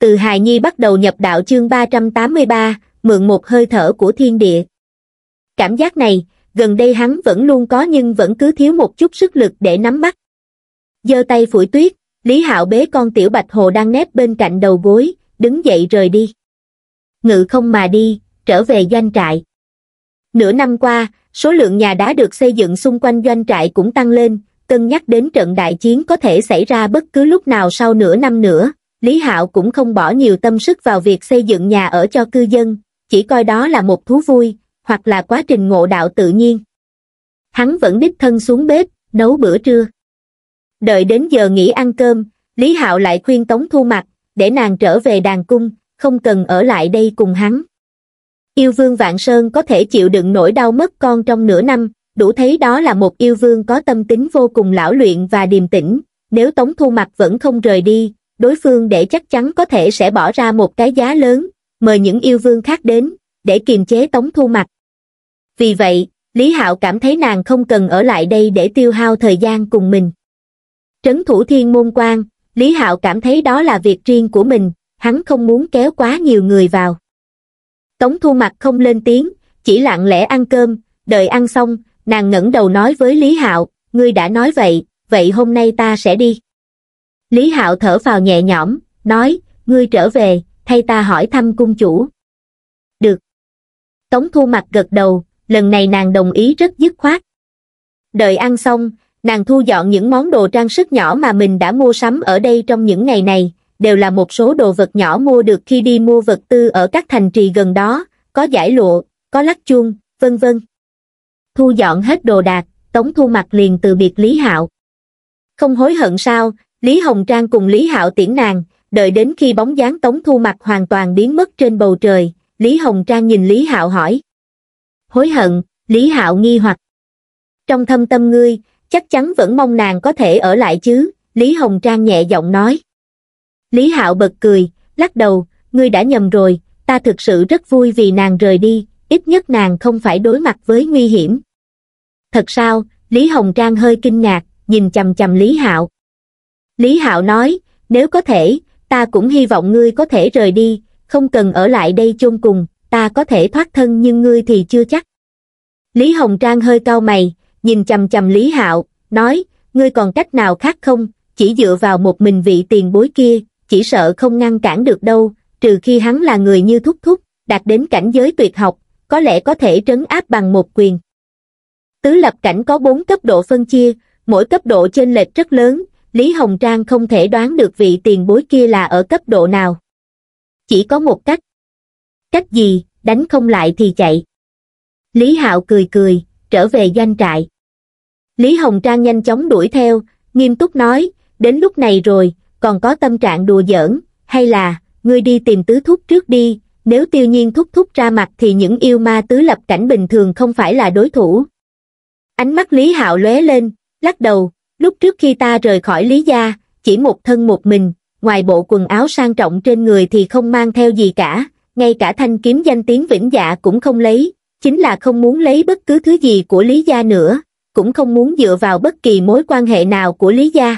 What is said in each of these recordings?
từ hài nhi bắt đầu nhập đạo chương 383, mượn một hơi thở của thiên địa. Cảm giác này, gần đây hắn vẫn luôn có nhưng vẫn cứ thiếu một chút sức lực để nắm bắt. giơ tay phủi tuyết, Lý Hạo bế con tiểu bạch hồ đang nép bên cạnh đầu gối, đứng dậy rời đi. Ngự không mà đi, trở về doanh trại. Nửa năm qua, số lượng nhà đá được xây dựng xung quanh doanh trại cũng tăng lên, cân nhắc đến trận đại chiến có thể xảy ra bất cứ lúc nào sau nửa năm nữa, Lý Hạo cũng không bỏ nhiều tâm sức vào việc xây dựng nhà ở cho cư dân, chỉ coi đó là một thú vui, hoặc là quá trình ngộ đạo tự nhiên. Hắn vẫn đích thân xuống bếp, nấu bữa trưa. Đợi đến giờ nghỉ ăn cơm, Lý Hạo lại khuyên Tống Thu Mặc để nàng trở về đàn cung, không cần ở lại đây cùng hắn. Yêu vương Vạn Sơn có thể chịu đựng nỗi đau mất con trong nửa năm, đủ thấy đó là một yêu vương có tâm tính vô cùng lão luyện và điềm tĩnh, nếu Tống Thu Mặc vẫn không rời đi, đối phương để chắc chắn có thể sẽ bỏ ra một cái giá lớn, mời những yêu vương khác đến, để kiềm chế Tống Thu Mặc. Vì vậy, Lý Hạo cảm thấy nàng không cần ở lại đây để tiêu hao thời gian cùng mình. Trấn thủ thiên môn quan, Lý Hạo cảm thấy đó là việc riêng của mình, hắn không muốn kéo quá nhiều người vào. Tống Thu Mặc không lên tiếng, chỉ lặng lẽ ăn cơm, đợi ăn xong, nàng ngẩng đầu nói với Lý Hạo, ngươi đã nói vậy, vậy hôm nay ta sẽ đi. Lý Hạo thở vào nhẹ nhõm, nói, ngươi trở về, thay ta hỏi thăm cung chủ. Được. Tống thu mặt gật đầu, lần này nàng đồng ý rất dứt khoát. Đợi ăn xong, nàng thu dọn những món đồ trang sức nhỏ mà mình đã mua sắm ở đây trong những ngày này, đều là một số đồ vật nhỏ mua được khi đi mua vật tư ở các thành trì gần đó, có giải lụa, có lắc chuông, vân vân. Thu dọn hết đồ đạc, Tống Thu Mặt liền từ biệt Lý Hạo. Không hối hận sao, Lý Hồng Trang cùng Lý Hạo tiễn nàng, đợi đến khi bóng dáng Tống Thu Mặc hoàn toàn biến mất trên bầu trời, Lý Hồng Trang nhìn Lý Hạo hỏi. Hối hận, Lý Hạo nghi hoặc. Trong thâm tâm ngươi, chắc chắn vẫn mong nàng có thể ở lại chứ, Lý Hồng Trang nhẹ giọng nói. Lý Hạo bật cười, lắc đầu, ngươi đã nhầm rồi, ta thực sự rất vui vì nàng rời đi, ít nhất nàng không phải đối mặt với nguy hiểm. Thật sao, Lý Hồng Trang hơi kinh ngạc, nhìn chầm chầm Lý Hạo. Lý Hạo nói, nếu có thể, ta cũng hy vọng ngươi có thể rời đi, không cần ở lại đây chôn cùng, ta có thể thoát thân nhưng ngươi thì chưa chắc. Lý Hồng Trang hơi cau mày, nhìn chầm chầm Lý Hạo, nói, ngươi còn cách nào khác không, chỉ dựa vào một mình vị tiền bối kia, chỉ sợ không ngăn cản được đâu, trừ khi hắn là người như thúc thúc, đạt đến cảnh giới tuyệt học, có lẽ có thể trấn áp bằng một quyền. Tứ lập cảnh có bốn cấp độ phân chia, mỗi cấp độ trên lệch rất lớn, Lý Hồng Trang không thể đoán được vị tiền bối kia là ở cấp độ nào. Chỉ có một cách. Cách gì, đánh không lại thì chạy. Lý Hạo cười cười, trở về doanh trại. Lý Hồng Trang nhanh chóng đuổi theo, nghiêm túc nói, đến lúc này rồi, còn có tâm trạng đùa giỡn, hay là, ngươi đi tìm tứ thúc trước đi, nếu tiêu nhiên thúc thúc ra mặt thì những yêu ma tứ lập cảnh bình thường không phải là đối thủ. Ánh mắt Lý Hạo lóe lên, lắc đầu, lúc trước khi ta rời khỏi lý gia chỉ một thân một mình ngoài bộ quần áo sang trọng trên người thì không mang theo gì cả ngay cả thanh kiếm danh tiếng vĩnh dạ cũng không lấy chính là không muốn lấy bất cứ thứ gì của lý gia nữa cũng không muốn dựa vào bất kỳ mối quan hệ nào của lý gia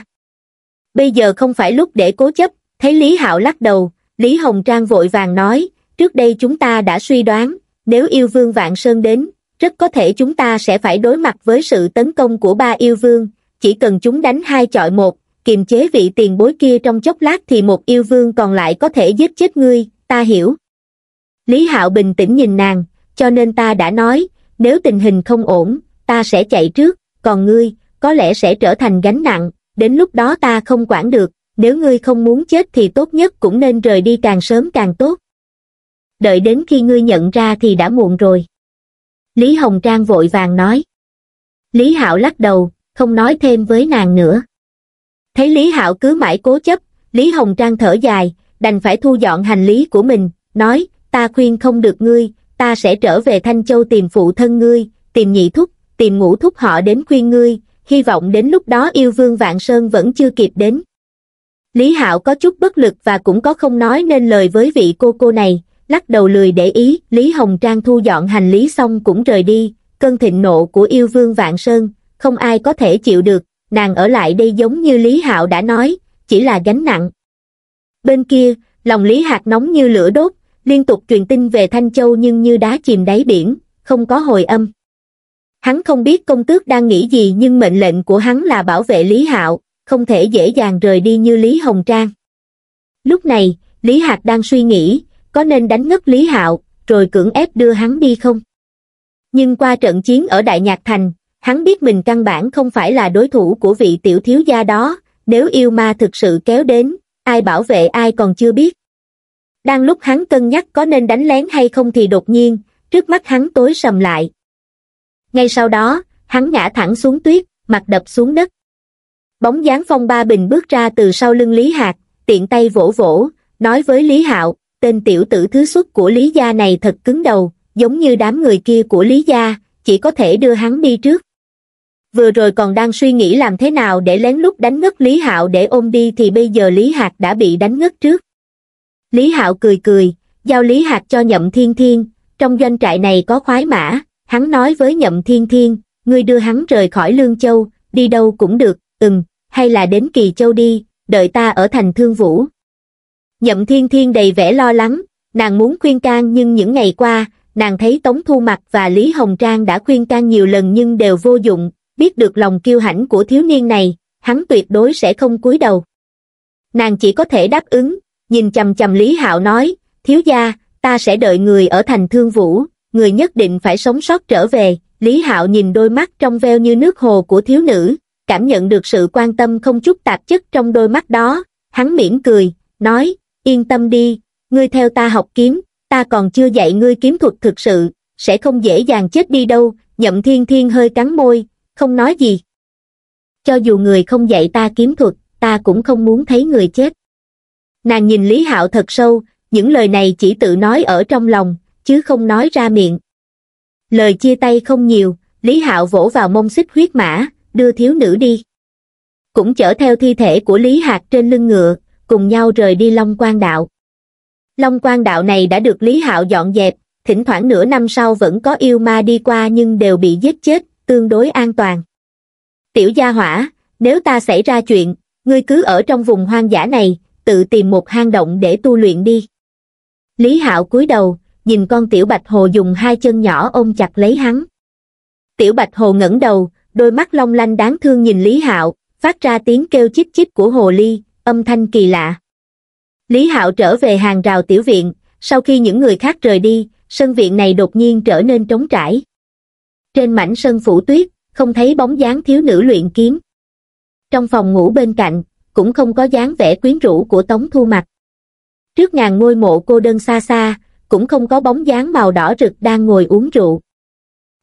bây giờ không phải lúc để cố chấp thấy lý hạo lắc đầu lý hồng trang vội vàng nói trước đây chúng ta đã suy đoán nếu yêu vương vạn sơn đến rất có thể chúng ta sẽ phải đối mặt với sự tấn công của ba yêu vương chỉ cần chúng đánh hai chọi một, kiềm chế vị tiền bối kia trong chốc lát thì một yêu vương còn lại có thể giết chết ngươi, ta hiểu. Lý Hạo bình tĩnh nhìn nàng, cho nên ta đã nói, nếu tình hình không ổn, ta sẽ chạy trước, còn ngươi, có lẽ sẽ trở thành gánh nặng, đến lúc đó ta không quản được, nếu ngươi không muốn chết thì tốt nhất cũng nên rời đi càng sớm càng tốt. Đợi đến khi ngươi nhận ra thì đã muộn rồi. Lý Hồng Trang vội vàng nói. Lý Hạo lắc đầu, không nói thêm với nàng nữa. Thấy Lý Hạo cứ mãi cố chấp, Lý Hồng Trang thở dài, đành phải thu dọn hành lý của mình, nói, ta khuyên không được ngươi, ta sẽ trở về Thanh Châu tìm phụ thân ngươi, tìm nhị thúc, tìm ngũ thúc họ đến khuyên ngươi, hy vọng đến lúc đó yêu vương Vạn Sơn vẫn chưa kịp đến. Lý Hạo có chút bất lực và cũng có không nói nên lời với vị cô cô này, lắc đầu lười để ý, Lý Hồng Trang thu dọn hành lý xong cũng rời đi, cơn thịnh nộ của yêu vương Vạn Sơn không ai có thể chịu được, nàng ở lại đây giống như Lý Hạo đã nói, chỉ là gánh nặng. Bên kia, lòng Lý Hạc nóng như lửa đốt, liên tục truyền tin về Thanh Châu nhưng như đá chìm đáy biển, không có hồi âm. Hắn không biết công tước đang nghĩ gì nhưng mệnh lệnh của hắn là bảo vệ Lý Hạo, không thể dễ dàng rời đi như Lý Hồng Trang. Lúc này, Lý Hạc đang suy nghĩ, có nên đánh ngất Lý Hạo, rồi cưỡng ép đưa hắn đi không? Nhưng qua trận chiến ở Đại Nhạc Thành, hắn biết mình căn bản không phải là đối thủ của vị tiểu thiếu gia đó, nếu yêu ma thực sự kéo đến, ai bảo vệ ai còn chưa biết. Đang lúc hắn cân nhắc có nên đánh lén hay không thì đột nhiên, trước mắt hắn tối sầm lại. Ngay sau đó, hắn ngã thẳng xuống tuyết, mặt đập xuống đất. Bóng dáng phong ba bình bước ra từ sau lưng Lý Hạc, tiện tay vỗ vỗ, nói với Lý Hạo, tên tiểu tử thứ xuất của Lý Gia này thật cứng đầu, giống như đám người kia của Lý Gia, chỉ có thể đưa hắn đi trước vừa rồi còn đang suy nghĩ làm thế nào để lén lút đánh ngất Lý Hạo để ôm đi thì bây giờ Lý Hạc đã bị đánh ngất trước. Lý Hạo cười cười, giao Lý Hạc cho Nhậm Thiên Thiên, trong doanh trại này có khoái mã, hắn nói với Nhậm Thiên Thiên, ngươi đưa hắn rời khỏi Lương Châu, đi đâu cũng được, ừm, hay là đến Kỳ Châu đi, đợi ta ở thành Thương Vũ. Nhậm Thiên Thiên đầy vẻ lo lắng, nàng muốn khuyên can nhưng những ngày qua, nàng thấy Tống Thu Mặc và Lý Hồng Trang đã khuyên can nhiều lần nhưng đều vô dụng, biết được lòng kiêu hãnh của thiếu niên này, hắn tuyệt đối sẽ không cúi đầu. Nàng chỉ có thể đáp ứng, nhìn chầm chầm Lý Hạo nói, thiếu gia, ta sẽ đợi người ở thành thương vũ, người nhất định phải sống sót trở về. Lý Hạo nhìn đôi mắt trong veo như nước hồ của thiếu nữ, cảm nhận được sự quan tâm không chút tạp chất trong đôi mắt đó, hắn mỉm cười, nói, yên tâm đi, ngươi theo ta học kiếm, ta còn chưa dạy ngươi kiếm thuật thực sự, sẽ không dễ dàng chết đi đâu, nhậm thiên thiên hơi cắn môi, không nói gì cho dù người không dạy ta kiếm thuật ta cũng không muốn thấy người chết nàng nhìn lý hạo thật sâu những lời này chỉ tự nói ở trong lòng chứ không nói ra miệng lời chia tay không nhiều lý hạo vỗ vào mông xích huyết mã đưa thiếu nữ đi cũng chở theo thi thể của lý hạc trên lưng ngựa cùng nhau rời đi long quan đạo long quan đạo này đã được lý hạo dọn dẹp thỉnh thoảng nửa năm sau vẫn có yêu ma đi qua nhưng đều bị giết chết tương đối an toàn. Tiểu gia hỏa, nếu ta xảy ra chuyện, ngươi cứ ở trong vùng hoang dã này, tự tìm một hang động để tu luyện đi. Lý Hạo cúi đầu, nhìn con tiểu bạch hồ dùng hai chân nhỏ ôm chặt lấy hắn. Tiểu bạch hồ ngẩng đầu, đôi mắt long lanh đáng thương nhìn Lý Hạo, phát ra tiếng kêu chít chít của hồ ly, âm thanh kỳ lạ. Lý Hạo trở về hàng rào tiểu viện, sau khi những người khác rời đi, sân viện này đột nhiên trở nên trống trải trên mảnh sân phủ tuyết, không thấy bóng dáng thiếu nữ luyện kiếm. Trong phòng ngủ bên cạnh, cũng không có dáng vẻ quyến rũ của Tống Thu Mặc. Trước ngàn ngôi mộ cô đơn xa xa, cũng không có bóng dáng màu đỏ rực đang ngồi uống rượu.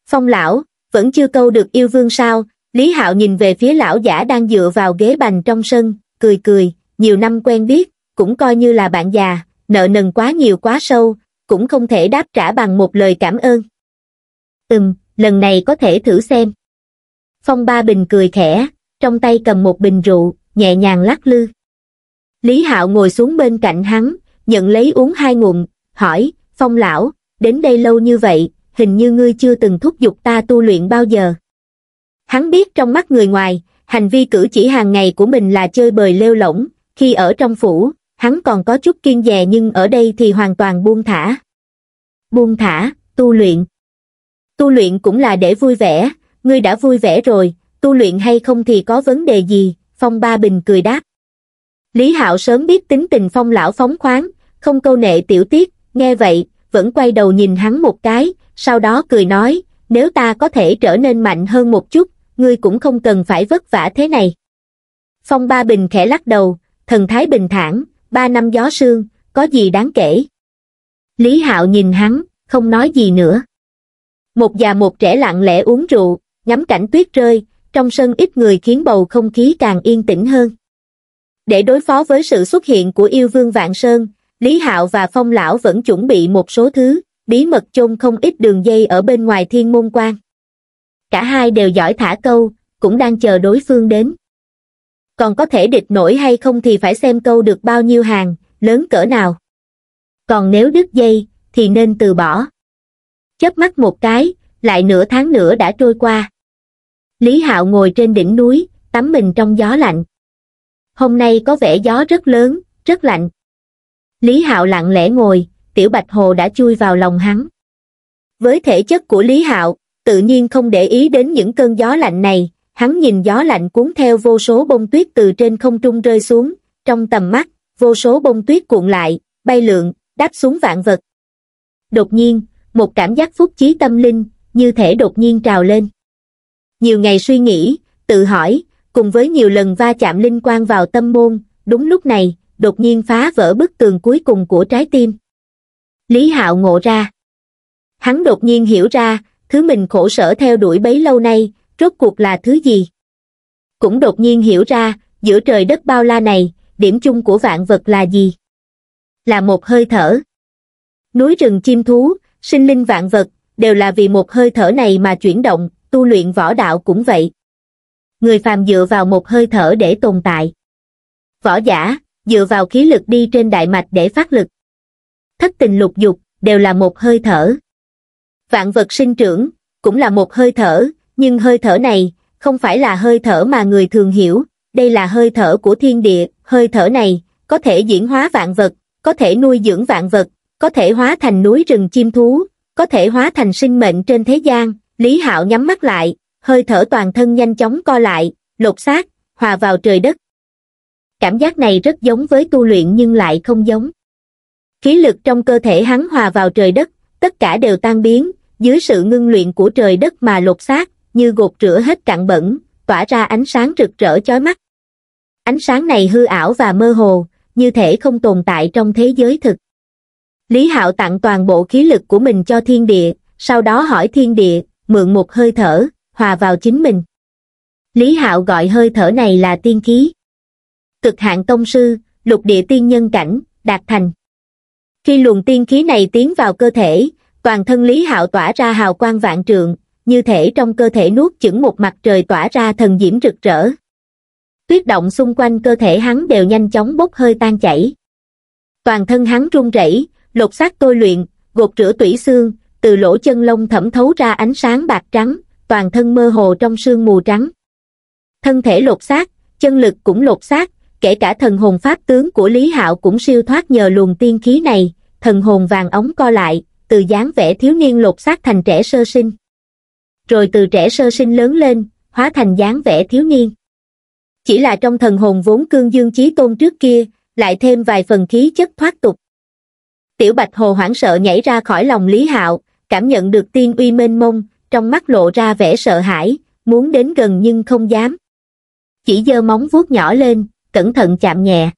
Phong lão, vẫn chưa câu được yêu vương sao, Lý Hạo nhìn về phía lão giả đang dựa vào ghế bành trong sân, cười cười, nhiều năm quen biết, cũng coi như là bạn già, nợ nần quá nhiều quá sâu, cũng không thể đáp trả bằng một lời cảm ơn. Ừm, lần này có thể thử xem. Phong Ba Bình cười khẽ, trong tay cầm một bình rượu, nhẹ nhàng lắc lư. Lý Hạo ngồi xuống bên cạnh hắn, nhận lấy uống hai ngụm, hỏi, Phong Lão, đến đây lâu như vậy, hình như ngươi chưa từng thúc giục ta tu luyện bao giờ. Hắn biết trong mắt người ngoài, hành vi cử chỉ hàng ngày của mình là chơi bời lêu lỏng, khi ở trong phủ, hắn còn có chút kiên dè nhưng ở đây thì hoàn toàn buông thả. Buông thả, tu luyện tu luyện cũng là để vui vẻ, ngươi đã vui vẻ rồi, tu luyện hay không thì có vấn đề gì, Phong Ba Bình cười đáp. Lý Hạo sớm biết tính tình Phong lão phóng khoáng, không câu nệ tiểu tiết, nghe vậy, vẫn quay đầu nhìn hắn một cái, sau đó cười nói, nếu ta có thể trở nên mạnh hơn một chút, ngươi cũng không cần phải vất vả thế này. Phong Ba Bình khẽ lắc đầu, thần thái bình thản, ba năm gió sương, có gì đáng kể. Lý Hạo nhìn hắn, không nói gì nữa một già một trẻ lặng lẽ uống rượu, ngắm cảnh tuyết rơi, trong sân ít người khiến bầu không khí càng yên tĩnh hơn. Để đối phó với sự xuất hiện của yêu vương Vạn Sơn, Lý Hạo và Phong Lão vẫn chuẩn bị một số thứ, bí mật chôn không ít đường dây ở bên ngoài thiên môn quan. Cả hai đều giỏi thả câu, cũng đang chờ đối phương đến. Còn có thể địch nổi hay không thì phải xem câu được bao nhiêu hàng, lớn cỡ nào. Còn nếu đứt dây, thì nên từ bỏ chớp mắt một cái lại nửa tháng nữa đã trôi qua lý hạo ngồi trên đỉnh núi tắm mình trong gió lạnh hôm nay có vẻ gió rất lớn rất lạnh lý hạo lặng lẽ ngồi tiểu bạch hồ đã chui vào lòng hắn với thể chất của lý hạo tự nhiên không để ý đến những cơn gió lạnh này hắn nhìn gió lạnh cuốn theo vô số bông tuyết từ trên không trung rơi xuống trong tầm mắt vô số bông tuyết cuộn lại bay lượn đáp xuống vạn vật đột nhiên một cảm giác phúc chí tâm linh, như thể đột nhiên trào lên. Nhiều ngày suy nghĩ, tự hỏi, cùng với nhiều lần va chạm linh quan vào tâm môn, đúng lúc này, đột nhiên phá vỡ bức tường cuối cùng của trái tim. Lý Hạo ngộ ra. Hắn đột nhiên hiểu ra, thứ mình khổ sở theo đuổi bấy lâu nay, rốt cuộc là thứ gì. Cũng đột nhiên hiểu ra, giữa trời đất bao la này, điểm chung của vạn vật là gì. Là một hơi thở. Núi rừng chim thú, sinh linh vạn vật, đều là vì một hơi thở này mà chuyển động, tu luyện võ đạo cũng vậy. Người phàm dựa vào một hơi thở để tồn tại. Võ giả, dựa vào khí lực đi trên đại mạch để phát lực. Thất tình lục dục, đều là một hơi thở. Vạn vật sinh trưởng, cũng là một hơi thở, nhưng hơi thở này, không phải là hơi thở mà người thường hiểu, đây là hơi thở của thiên địa, hơi thở này, có thể diễn hóa vạn vật, có thể nuôi dưỡng vạn vật, có thể hóa thành núi rừng chim thú, có thể hóa thành sinh mệnh trên thế gian, Lý Hạo nhắm mắt lại, hơi thở toàn thân nhanh chóng co lại, lột xác, hòa vào trời đất. Cảm giác này rất giống với tu luyện nhưng lại không giống. Khí lực trong cơ thể hắn hòa vào trời đất, tất cả đều tan biến, dưới sự ngưng luyện của trời đất mà lột xác, như gột rửa hết cặn bẩn, tỏa ra ánh sáng rực rỡ chói mắt. Ánh sáng này hư ảo và mơ hồ, như thể không tồn tại trong thế giới thực. Lý Hạo tặng toàn bộ khí lực của mình cho thiên địa, sau đó hỏi thiên địa, mượn một hơi thở, hòa vào chính mình. Lý Hạo gọi hơi thở này là tiên khí. Cực hạn tông sư, lục địa tiên nhân cảnh, đạt thành. Khi luồng tiên khí này tiến vào cơ thể, toàn thân Lý Hạo tỏa ra hào quang vạn trượng, như thể trong cơ thể nuốt chửng một mặt trời tỏa ra thần diễm rực rỡ. Tuyết động xung quanh cơ thể hắn đều nhanh chóng bốc hơi tan chảy. Toàn thân hắn run rẩy, lột xác tôi luyện gột rửa tủy xương từ lỗ chân lông thẩm thấu ra ánh sáng bạc trắng toàn thân mơ hồ trong sương mù trắng thân thể lột xác chân lực cũng lột xác kể cả thần hồn pháp tướng của lý hạo cũng siêu thoát nhờ luồng tiên khí này thần hồn vàng ống co lại từ dáng vẻ thiếu niên lột xác thành trẻ sơ sinh rồi từ trẻ sơ sinh lớn lên hóa thành dáng vẻ thiếu niên chỉ là trong thần hồn vốn cương dương chí tôn trước kia lại thêm vài phần khí chất thoát tục tiểu bạch hồ hoảng sợ nhảy ra khỏi lòng lý hạo cảm nhận được tiên uy mênh mông trong mắt lộ ra vẻ sợ hãi muốn đến gần nhưng không dám chỉ giơ móng vuốt nhỏ lên cẩn thận chạm nhẹ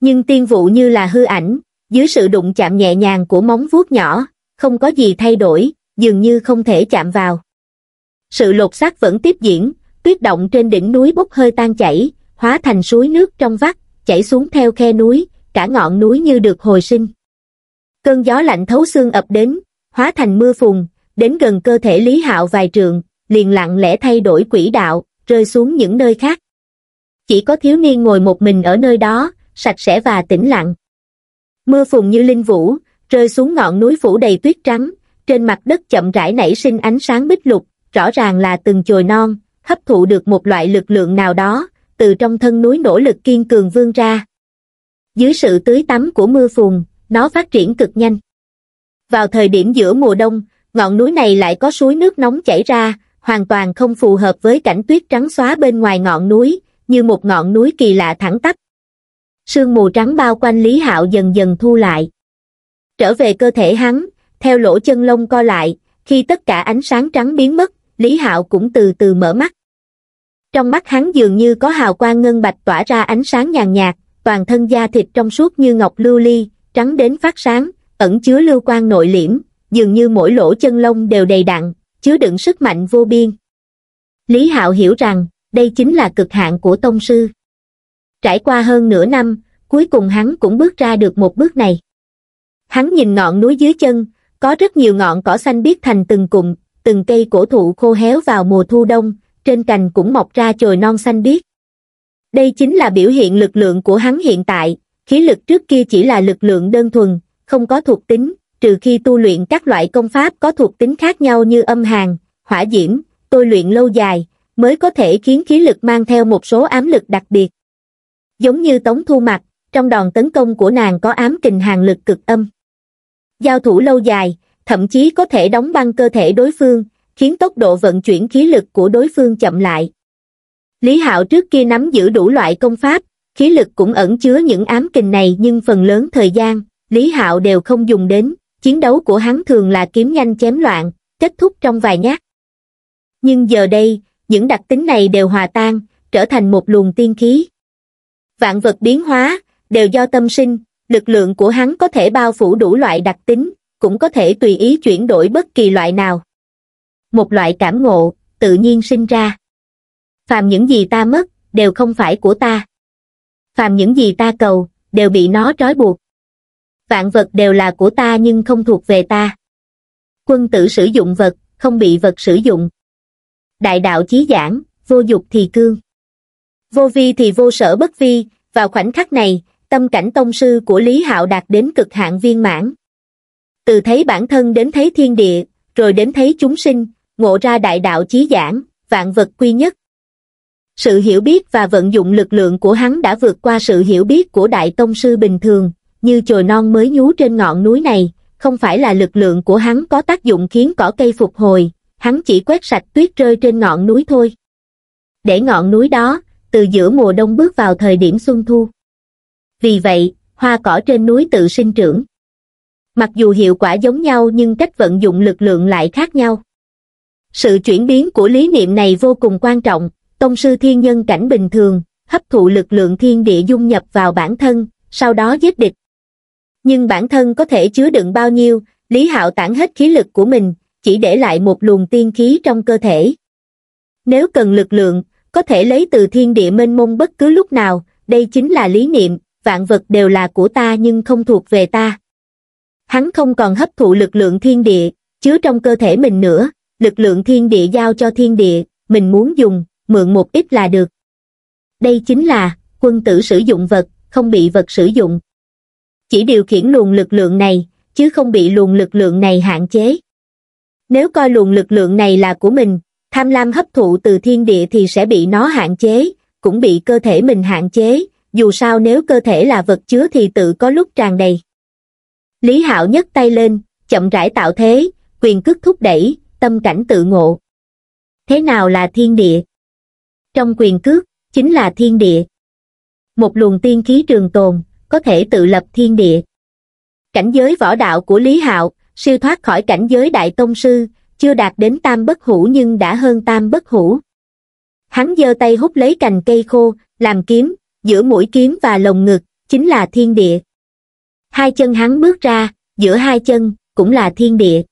nhưng tiên vụ như là hư ảnh dưới sự đụng chạm nhẹ nhàng của móng vuốt nhỏ không có gì thay đổi dường như không thể chạm vào sự lột xác vẫn tiếp diễn tuyết động trên đỉnh núi bốc hơi tan chảy hóa thành suối nước trong vắt chảy xuống theo khe núi cả ngọn núi như được hồi sinh cơn gió lạnh thấu xương ập đến hóa thành mưa phùn đến gần cơ thể lý hạo vài trượng liền lặng lẽ thay đổi quỹ đạo rơi xuống những nơi khác chỉ có thiếu niên ngồi một mình ở nơi đó sạch sẽ và tĩnh lặng mưa phùn như linh vũ rơi xuống ngọn núi phủ đầy tuyết trắng trên mặt đất chậm rãi nảy sinh ánh sáng bích lục rõ ràng là từng chồi non hấp thụ được một loại lực lượng nào đó từ trong thân núi nỗ lực kiên cường vươn ra dưới sự tưới tắm của mưa phùn nó phát triển cực nhanh. Vào thời điểm giữa mùa đông, ngọn núi này lại có suối nước nóng chảy ra, hoàn toàn không phù hợp với cảnh tuyết trắng xóa bên ngoài ngọn núi, như một ngọn núi kỳ lạ thẳng tắp. Sương mù trắng bao quanh Lý Hạo dần dần thu lại. Trở về cơ thể hắn, theo lỗ chân lông co lại, khi tất cả ánh sáng trắng biến mất, Lý Hạo cũng từ từ mở mắt. Trong mắt hắn dường như có hào quang ngân bạch tỏa ra ánh sáng nhàn nhạt, toàn thân da thịt trong suốt như ngọc lưu ly, trắng đến phát sáng, ẩn chứa lưu quan nội liễm, dường như mỗi lỗ chân lông đều đầy đặn, chứa đựng sức mạnh vô biên. Lý Hạo hiểu rằng, đây chính là cực hạn của tông sư. Trải qua hơn nửa năm, cuối cùng hắn cũng bước ra được một bước này. Hắn nhìn ngọn núi dưới chân, có rất nhiều ngọn cỏ xanh biếc thành từng cụm, từng cây cổ thụ khô héo vào mùa thu đông, trên cành cũng mọc ra chồi non xanh biếc. Đây chính là biểu hiện lực lượng của hắn hiện tại, khí lực trước kia chỉ là lực lượng đơn thuần, không có thuộc tính, trừ khi tu luyện các loại công pháp có thuộc tính khác nhau như âm hàn, hỏa diễm, tôi luyện lâu dài, mới có thể khiến khí lực mang theo một số ám lực đặc biệt. Giống như tống thu mặt, trong đòn tấn công của nàng có ám kình hàng lực cực âm. Giao thủ lâu dài, thậm chí có thể đóng băng cơ thể đối phương, khiến tốc độ vận chuyển khí lực của đối phương chậm lại. Lý Hạo trước kia nắm giữ đủ loại công pháp, khí lực cũng ẩn chứa những ám kình này nhưng phần lớn thời gian, Lý Hạo đều không dùng đến, chiến đấu của hắn thường là kiếm nhanh chém loạn, kết thúc trong vài nhát. Nhưng giờ đây, những đặc tính này đều hòa tan, trở thành một luồng tiên khí. Vạn vật biến hóa, đều do tâm sinh, lực lượng của hắn có thể bao phủ đủ loại đặc tính, cũng có thể tùy ý chuyển đổi bất kỳ loại nào. Một loại cảm ngộ, tự nhiên sinh ra. Phàm những gì ta mất, đều không phải của ta phàm những gì ta cầu, đều bị nó trói buộc. Vạn vật đều là của ta nhưng không thuộc về ta. Quân tử sử dụng vật, không bị vật sử dụng. Đại đạo chí giảng, vô dục thì cương. Vô vi thì vô sở bất vi, vào khoảnh khắc này, tâm cảnh tông sư của Lý Hạo đạt đến cực hạn viên mãn. Từ thấy bản thân đến thấy thiên địa, rồi đến thấy chúng sinh, ngộ ra đại đạo chí giảng, vạn vật quy nhất sự hiểu biết và vận dụng lực lượng của hắn đã vượt qua sự hiểu biết của Đại Tông Sư bình thường, như chồi non mới nhú trên ngọn núi này, không phải là lực lượng của hắn có tác dụng khiến cỏ cây phục hồi, hắn chỉ quét sạch tuyết rơi trên ngọn núi thôi. Để ngọn núi đó, từ giữa mùa đông bước vào thời điểm xuân thu. Vì vậy, hoa cỏ trên núi tự sinh trưởng. Mặc dù hiệu quả giống nhau nhưng cách vận dụng lực lượng lại khác nhau. Sự chuyển biến của lý niệm này vô cùng quan trọng, tông sư thiên nhân cảnh bình thường, hấp thụ lực lượng thiên địa dung nhập vào bản thân, sau đó giết địch. Nhưng bản thân có thể chứa đựng bao nhiêu, Lý Hạo tản hết khí lực của mình, chỉ để lại một luồng tiên khí trong cơ thể. Nếu cần lực lượng, có thể lấy từ thiên địa mênh mông bất cứ lúc nào, đây chính là lý niệm, vạn vật đều là của ta nhưng không thuộc về ta. Hắn không còn hấp thụ lực lượng thiên địa, chứa trong cơ thể mình nữa, lực lượng thiên địa giao cho thiên địa, mình muốn dùng, mượn một ít là được. Đây chính là, quân tử sử dụng vật, không bị vật sử dụng. Chỉ điều khiển luồng lực lượng này, chứ không bị luồng lực lượng này hạn chế. Nếu coi luồng lực lượng này là của mình, tham lam hấp thụ từ thiên địa thì sẽ bị nó hạn chế, cũng bị cơ thể mình hạn chế, dù sao nếu cơ thể là vật chứa thì tự có lúc tràn đầy. Lý Hạo nhấc tay lên, chậm rãi tạo thế, quyền cước thúc đẩy, tâm cảnh tự ngộ. Thế nào là thiên địa? trong quyền cước, chính là thiên địa. Một luồng tiên khí trường tồn, có thể tự lập thiên địa. Cảnh giới võ đạo của Lý Hạo, siêu thoát khỏi cảnh giới Đại Tông Sư, chưa đạt đến tam bất hủ nhưng đã hơn tam bất hủ. Hắn giơ tay hút lấy cành cây khô, làm kiếm, giữa mũi kiếm và lồng ngực, chính là thiên địa. Hai chân hắn bước ra, giữa hai chân, cũng là thiên địa.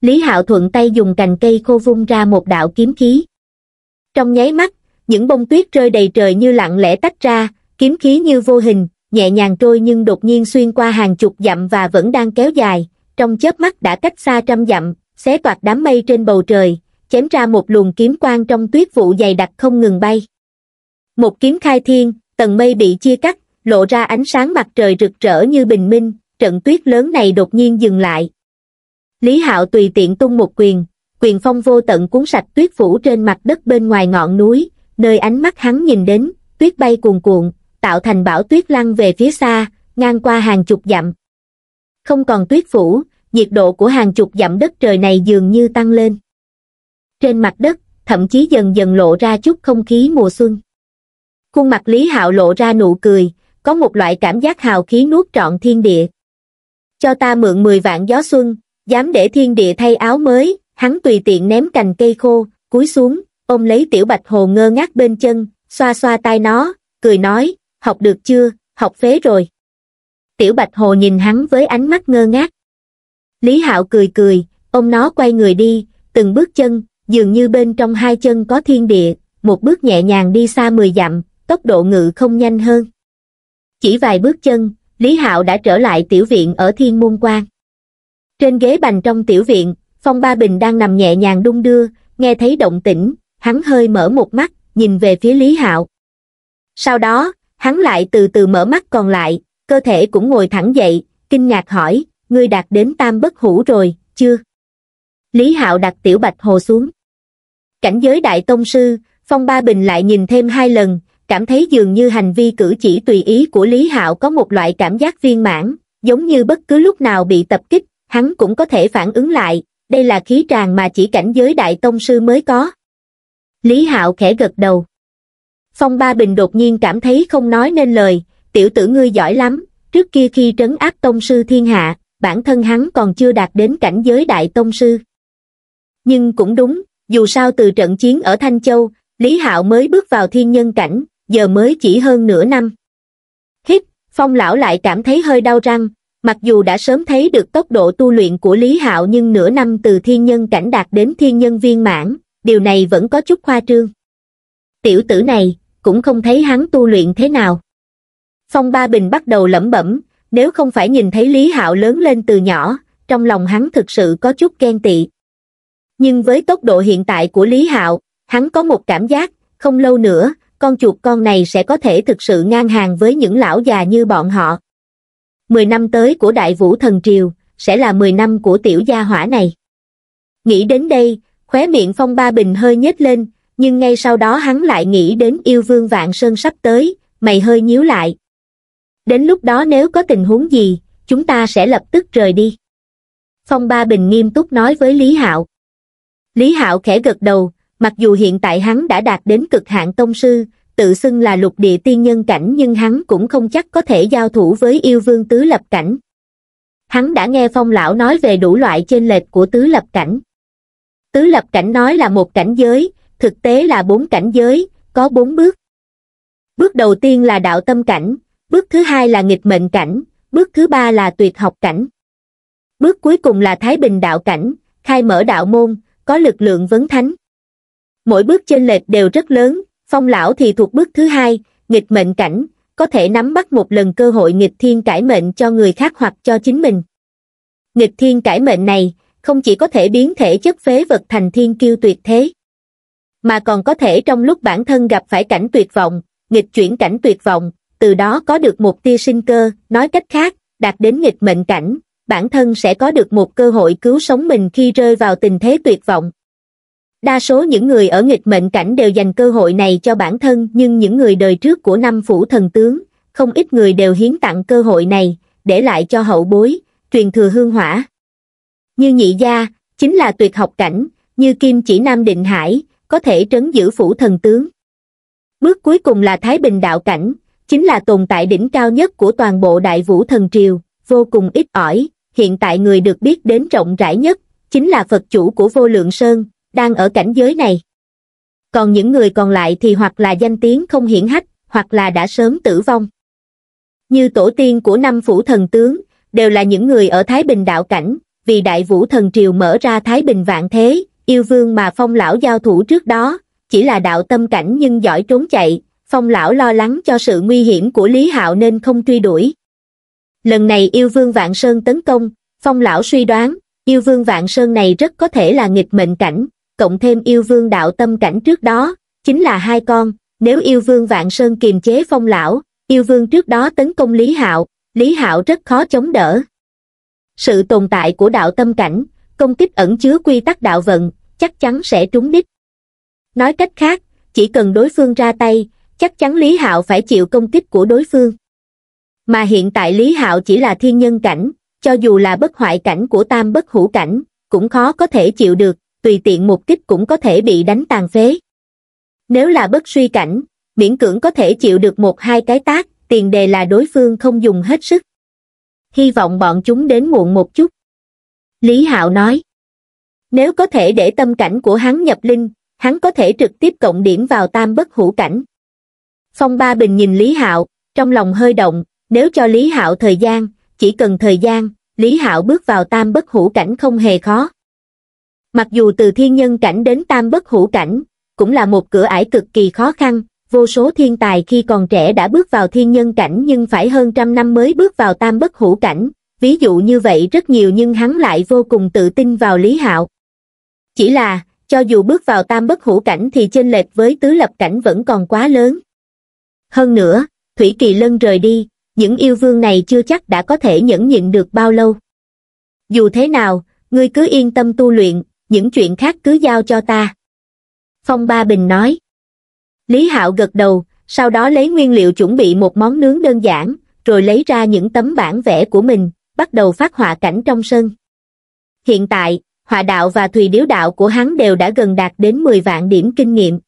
Lý Hạo thuận tay dùng cành cây khô vung ra một đạo kiếm khí trong nháy mắt những bông tuyết rơi đầy trời như lặng lẽ tách ra kiếm khí như vô hình nhẹ nhàng trôi nhưng đột nhiên xuyên qua hàng chục dặm và vẫn đang kéo dài trong chớp mắt đã cách xa trăm dặm xé toạc đám mây trên bầu trời chém ra một luồng kiếm quang trong tuyết vụ dày đặc không ngừng bay một kiếm khai thiên tầng mây bị chia cắt lộ ra ánh sáng mặt trời rực rỡ như bình minh trận tuyết lớn này đột nhiên dừng lại lý hạo tùy tiện tung một quyền quyền phong vô tận cuốn sạch tuyết phủ trên mặt đất bên ngoài ngọn núi, nơi ánh mắt hắn nhìn đến, tuyết bay cuồn cuộn, tạo thành bão tuyết lăn về phía xa, ngang qua hàng chục dặm. Không còn tuyết phủ, nhiệt độ của hàng chục dặm đất trời này dường như tăng lên. Trên mặt đất, thậm chí dần dần lộ ra chút không khí mùa xuân. Khuôn mặt Lý Hạo lộ ra nụ cười, có một loại cảm giác hào khí nuốt trọn thiên địa. Cho ta mượn 10 vạn gió xuân, dám để thiên địa thay áo mới, hắn tùy tiện ném cành cây khô cúi xuống ôm lấy tiểu bạch hồ ngơ ngác bên chân xoa xoa tai nó cười nói học được chưa học phế rồi tiểu bạch hồ nhìn hắn với ánh mắt ngơ ngác lý hạo cười cười ôm nó quay người đi từng bước chân dường như bên trong hai chân có thiên địa một bước nhẹ nhàng đi xa mười dặm tốc độ ngự không nhanh hơn chỉ vài bước chân lý hạo đã trở lại tiểu viện ở thiên môn quan trên ghế bành trong tiểu viện Phong Ba Bình đang nằm nhẹ nhàng đung đưa, nghe thấy động tĩnh, hắn hơi mở một mắt, nhìn về phía Lý Hạo. Sau đó, hắn lại từ từ mở mắt còn lại, cơ thể cũng ngồi thẳng dậy, kinh ngạc hỏi, ngươi đạt đến tam bất hủ rồi, chưa? Lý Hạo đặt tiểu bạch hồ xuống. Cảnh giới đại tông sư, Phong Ba Bình lại nhìn thêm hai lần, cảm thấy dường như hành vi cử chỉ tùy ý của Lý Hạo có một loại cảm giác viên mãn, giống như bất cứ lúc nào bị tập kích, hắn cũng có thể phản ứng lại, đây là khí tràng mà chỉ cảnh giới đại tông sư mới có. Lý Hạo khẽ gật đầu. Phong Ba Bình đột nhiên cảm thấy không nói nên lời, tiểu tử ngươi giỏi lắm, trước kia khi trấn áp tông sư thiên hạ, bản thân hắn còn chưa đạt đến cảnh giới đại tông sư. Nhưng cũng đúng, dù sao từ trận chiến ở Thanh Châu, Lý Hạo mới bước vào thiên nhân cảnh, giờ mới chỉ hơn nửa năm. Hít, Phong lão lại cảm thấy hơi đau răng, mặc dù đã sớm thấy được tốc độ tu luyện của lý hạo nhưng nửa năm từ thiên nhân cảnh đạt đến thiên nhân viên mãn điều này vẫn có chút khoa trương tiểu tử này cũng không thấy hắn tu luyện thế nào phong ba bình bắt đầu lẩm bẩm nếu không phải nhìn thấy lý hạo lớn lên từ nhỏ trong lòng hắn thực sự có chút ghen tị nhưng với tốc độ hiện tại của lý hạo hắn có một cảm giác không lâu nữa con chuột con này sẽ có thể thực sự ngang hàng với những lão già như bọn họ 10 năm tới của Đại Vũ Thần Triều, sẽ là 10 năm của tiểu gia hỏa này. Nghĩ đến đây, khóe miệng Phong Ba Bình hơi nhếch lên, nhưng ngay sau đó hắn lại nghĩ đến yêu vương Vạn Sơn sắp tới, mày hơi nhíu lại. Đến lúc đó nếu có tình huống gì, chúng ta sẽ lập tức rời đi. Phong Ba Bình nghiêm túc nói với Lý Hạo. Lý Hạo khẽ gật đầu, mặc dù hiện tại hắn đã đạt đến cực hạn tông sư, tự xưng là lục địa tiên nhân cảnh nhưng hắn cũng không chắc có thể giao thủ với yêu vương tứ lập cảnh. Hắn đã nghe phong lão nói về đủ loại trên lệch của tứ lập cảnh. Tứ lập cảnh nói là một cảnh giới, thực tế là bốn cảnh giới, có bốn bước. Bước đầu tiên là đạo tâm cảnh, bước thứ hai là nghịch mệnh cảnh, bước thứ ba là tuyệt học cảnh. Bước cuối cùng là thái bình đạo cảnh, khai mở đạo môn, có lực lượng vấn thánh. Mỗi bước trên lệch đều rất lớn, Phong lão thì thuộc bước thứ hai, nghịch mệnh cảnh, có thể nắm bắt một lần cơ hội nghịch thiên cải mệnh cho người khác hoặc cho chính mình. Nghịch thiên cải mệnh này, không chỉ có thể biến thể chất phế vật thành thiên kiêu tuyệt thế, mà còn có thể trong lúc bản thân gặp phải cảnh tuyệt vọng, nghịch chuyển cảnh tuyệt vọng, từ đó có được một tia sinh cơ, nói cách khác, đạt đến nghịch mệnh cảnh, bản thân sẽ có được một cơ hội cứu sống mình khi rơi vào tình thế tuyệt vọng đa số những người ở nghịch mệnh cảnh đều dành cơ hội này cho bản thân nhưng những người đời trước của năm phủ thần tướng không ít người đều hiến tặng cơ hội này để lại cho hậu bối truyền thừa hương hỏa như nhị gia chính là tuyệt học cảnh như kim chỉ nam định hải có thể trấn giữ phủ thần tướng bước cuối cùng là thái bình đạo cảnh chính là tồn tại đỉnh cao nhất của toàn bộ đại vũ thần triều vô cùng ít ỏi hiện tại người được biết đến rộng rãi nhất chính là phật chủ của vô lượng sơn đang ở cảnh giới này. Còn những người còn lại thì hoặc là danh tiếng không hiển hách, hoặc là đã sớm tử vong. Như tổ tiên của năm phủ thần tướng, đều là những người ở Thái Bình đạo cảnh, vì đại vũ thần triều mở ra Thái Bình vạn thế, yêu vương mà phong lão giao thủ trước đó, chỉ là đạo tâm cảnh nhưng giỏi trốn chạy, phong lão lo lắng cho sự nguy hiểm của Lý Hạo nên không truy đuổi. Lần này yêu vương Vạn Sơn tấn công, phong lão suy đoán, yêu vương Vạn Sơn này rất có thể là nghịch mệnh cảnh, cộng thêm yêu vương đạo tâm cảnh trước đó, chính là hai con, nếu yêu vương vạn sơn kiềm chế phong lão, yêu vương trước đó tấn công Lý Hạo, Lý Hạo rất khó chống đỡ. Sự tồn tại của đạo tâm cảnh, công kích ẩn chứa quy tắc đạo vận, chắc chắn sẽ trúng đích. Nói cách khác, chỉ cần đối phương ra tay, chắc chắn Lý Hạo phải chịu công kích của đối phương. Mà hiện tại Lý Hạo chỉ là thiên nhân cảnh, cho dù là bất hoại cảnh của tam bất hữu cảnh, cũng khó có thể chịu được, tùy tiện một kích cũng có thể bị đánh tàn phế. Nếu là bất suy cảnh, miễn cưỡng có thể chịu được một hai cái tác, tiền đề là đối phương không dùng hết sức. Hy vọng bọn chúng đến muộn một chút. Lý Hạo nói, nếu có thể để tâm cảnh của hắn nhập linh, hắn có thể trực tiếp cộng điểm vào tam bất hữu cảnh. Phong Ba Bình nhìn Lý Hạo, trong lòng hơi động, nếu cho Lý Hạo thời gian, chỉ cần thời gian, Lý Hạo bước vào tam bất hữu cảnh không hề khó mặc dù từ thiên nhân cảnh đến tam bất hữu cảnh cũng là một cửa ải cực kỳ khó khăn vô số thiên tài khi còn trẻ đã bước vào thiên nhân cảnh nhưng phải hơn trăm năm mới bước vào tam bất hữu cảnh ví dụ như vậy rất nhiều nhưng hắn lại vô cùng tự tin vào lý hạo chỉ là cho dù bước vào tam bất hữu cảnh thì chênh lệch với tứ lập cảnh vẫn còn quá lớn hơn nữa thủy kỳ lân rời đi những yêu vương này chưa chắc đã có thể nhẫn nhịn được bao lâu dù thế nào ngươi cứ yên tâm tu luyện những chuyện khác cứ giao cho ta. Phong Ba Bình nói. Lý Hạo gật đầu, sau đó lấy nguyên liệu chuẩn bị một món nướng đơn giản, rồi lấy ra những tấm bản vẽ của mình, bắt đầu phát họa cảnh trong sân. Hiện tại, họa đạo và thùy điếu đạo của hắn đều đã gần đạt đến 10 vạn điểm kinh nghiệm.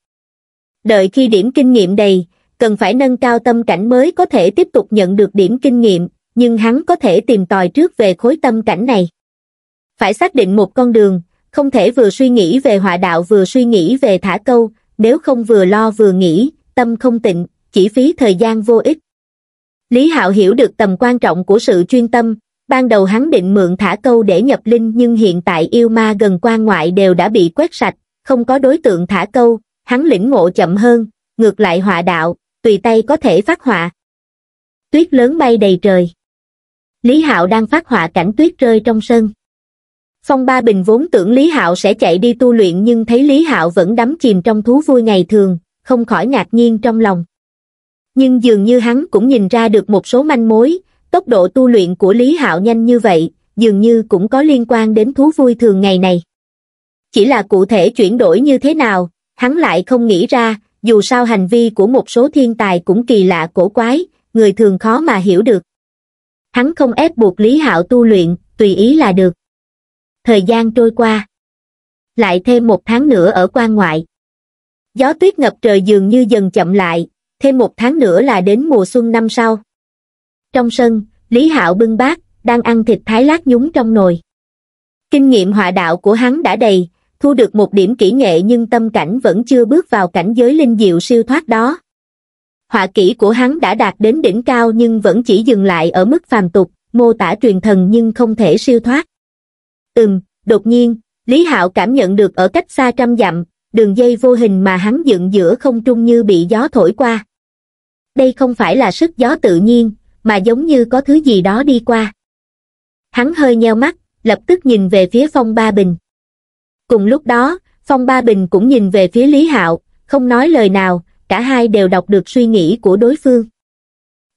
Đợi khi điểm kinh nghiệm đầy, cần phải nâng cao tâm cảnh mới có thể tiếp tục nhận được điểm kinh nghiệm, nhưng hắn có thể tìm tòi trước về khối tâm cảnh này. Phải xác định một con đường, không thể vừa suy nghĩ về họa đạo vừa suy nghĩ về thả câu, nếu không vừa lo vừa nghĩ, tâm không tịnh, chỉ phí thời gian vô ích. Lý Hạo hiểu được tầm quan trọng của sự chuyên tâm, ban đầu hắn định mượn thả câu để nhập linh nhưng hiện tại yêu ma gần quan ngoại đều đã bị quét sạch, không có đối tượng thả câu, hắn lĩnh ngộ chậm hơn, ngược lại họa đạo, tùy tay có thể phát họa. Tuyết lớn bay đầy trời. Lý Hạo đang phát họa cảnh tuyết rơi trong sân phong ba bình vốn tưởng lý hạo sẽ chạy đi tu luyện nhưng thấy lý hạo vẫn đắm chìm trong thú vui ngày thường không khỏi ngạc nhiên trong lòng nhưng dường như hắn cũng nhìn ra được một số manh mối tốc độ tu luyện của lý hạo nhanh như vậy dường như cũng có liên quan đến thú vui thường ngày này chỉ là cụ thể chuyển đổi như thế nào hắn lại không nghĩ ra dù sao hành vi của một số thiên tài cũng kỳ lạ cổ quái người thường khó mà hiểu được hắn không ép buộc lý hạo tu luyện tùy ý là được thời gian trôi qua lại thêm một tháng nữa ở quan ngoại gió tuyết ngập trời dường như dần chậm lại thêm một tháng nữa là đến mùa xuân năm sau trong sân lý hạo bưng bát đang ăn thịt thái lát nhúng trong nồi kinh nghiệm họa đạo của hắn đã đầy thu được một điểm kỹ nghệ nhưng tâm cảnh vẫn chưa bước vào cảnh giới linh diệu siêu thoát đó họa kỹ của hắn đã đạt đến đỉnh cao nhưng vẫn chỉ dừng lại ở mức phàm tục mô tả truyền thần nhưng không thể siêu thoát Ừm, đột nhiên, Lý Hạo cảm nhận được ở cách xa trăm dặm, đường dây vô hình mà hắn dựng giữa không trung như bị gió thổi qua. Đây không phải là sức gió tự nhiên, mà giống như có thứ gì đó đi qua. Hắn hơi nheo mắt, lập tức nhìn về phía phong ba bình. Cùng lúc đó, phong ba bình cũng nhìn về phía Lý Hạo, không nói lời nào, cả hai đều đọc được suy nghĩ của đối phương.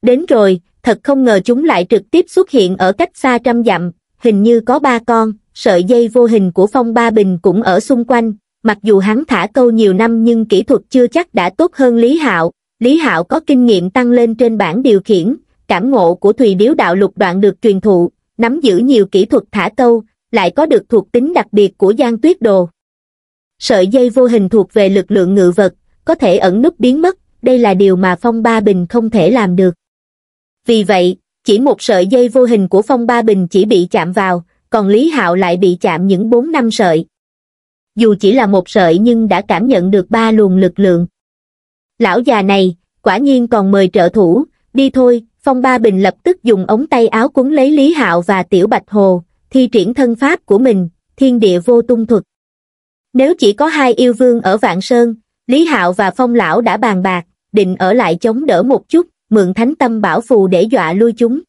Đến rồi, thật không ngờ chúng lại trực tiếp xuất hiện ở cách xa trăm dặm, hình như có ba con, sợi dây vô hình của phong ba bình cũng ở xung quanh, mặc dù hắn thả câu nhiều năm nhưng kỹ thuật chưa chắc đã tốt hơn Lý Hạo, Lý Hạo có kinh nghiệm tăng lên trên bảng điều khiển, cảm ngộ của Thùy Điếu Đạo Lục đoạn được truyền thụ, nắm giữ nhiều kỹ thuật thả câu, lại có được thuộc tính đặc biệt của Giang Tuyết Đồ. Sợi dây vô hình thuộc về lực lượng ngự vật, có thể ẩn núp biến mất, đây là điều mà Phong Ba Bình không thể làm được. Vì vậy, chỉ một sợi dây vô hình của Phong Ba Bình chỉ bị chạm vào, còn Lý Hạo lại bị chạm những bốn năm sợi. Dù chỉ là một sợi nhưng đã cảm nhận được ba luồng lực lượng. Lão già này, quả nhiên còn mời trợ thủ, đi thôi, Phong Ba Bình lập tức dùng ống tay áo cuốn lấy Lý Hạo và Tiểu Bạch Hồ, thi triển thân pháp của mình, thiên địa vô tung thuật. Nếu chỉ có hai yêu vương ở Vạn Sơn, Lý Hạo và Phong Lão đã bàn bạc, định ở lại chống đỡ một chút, mượn thánh tâm bảo phù để dọa lui chúng.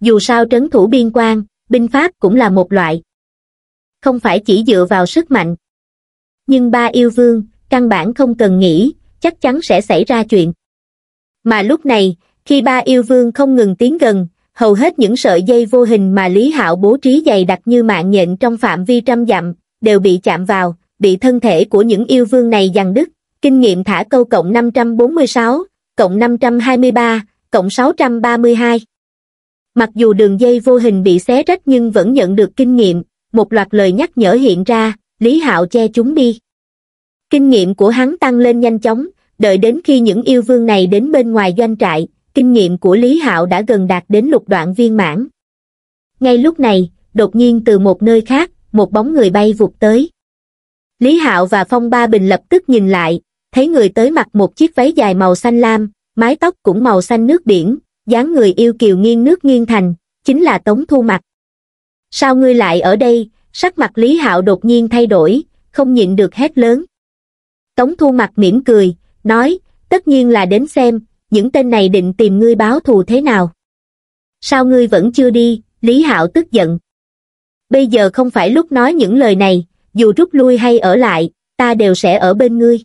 Dù sao trấn thủ biên quan, binh pháp cũng là một loại không phải chỉ dựa vào sức mạnh nhưng ba yêu vương căn bản không cần nghĩ chắc chắn sẽ xảy ra chuyện mà lúc này khi ba yêu vương không ngừng tiến gần hầu hết những sợi dây vô hình mà lý hạo bố trí dày đặc như mạng nhện trong phạm vi trăm dặm đều bị chạm vào bị thân thể của những yêu vương này giằng đứt kinh nghiệm thả câu cộng 546, cộng 523, cộng 632 mặc dù đường dây vô hình bị xé rách nhưng vẫn nhận được kinh nghiệm một loạt lời nhắc nhở hiện ra lý hạo che chúng đi kinh nghiệm của hắn tăng lên nhanh chóng đợi đến khi những yêu vương này đến bên ngoài doanh trại kinh nghiệm của lý hạo đã gần đạt đến lục đoạn viên mãn ngay lúc này đột nhiên từ một nơi khác một bóng người bay vụt tới lý hạo và phong ba bình lập tức nhìn lại thấy người tới mặc một chiếc váy dài màu xanh lam mái tóc cũng màu xanh nước biển dáng người yêu kiều nghiêng nước nghiêng thành, chính là Tống Thu Mặc. Sao ngươi lại ở đây, sắc mặt Lý Hạo đột nhiên thay đổi, không nhịn được hét lớn. Tống Thu Mặc mỉm cười, nói, tất nhiên là đến xem, những tên này định tìm ngươi báo thù thế nào. Sao ngươi vẫn chưa đi, Lý Hạo tức giận. Bây giờ không phải lúc nói những lời này, dù rút lui hay ở lại, ta đều sẽ ở bên ngươi.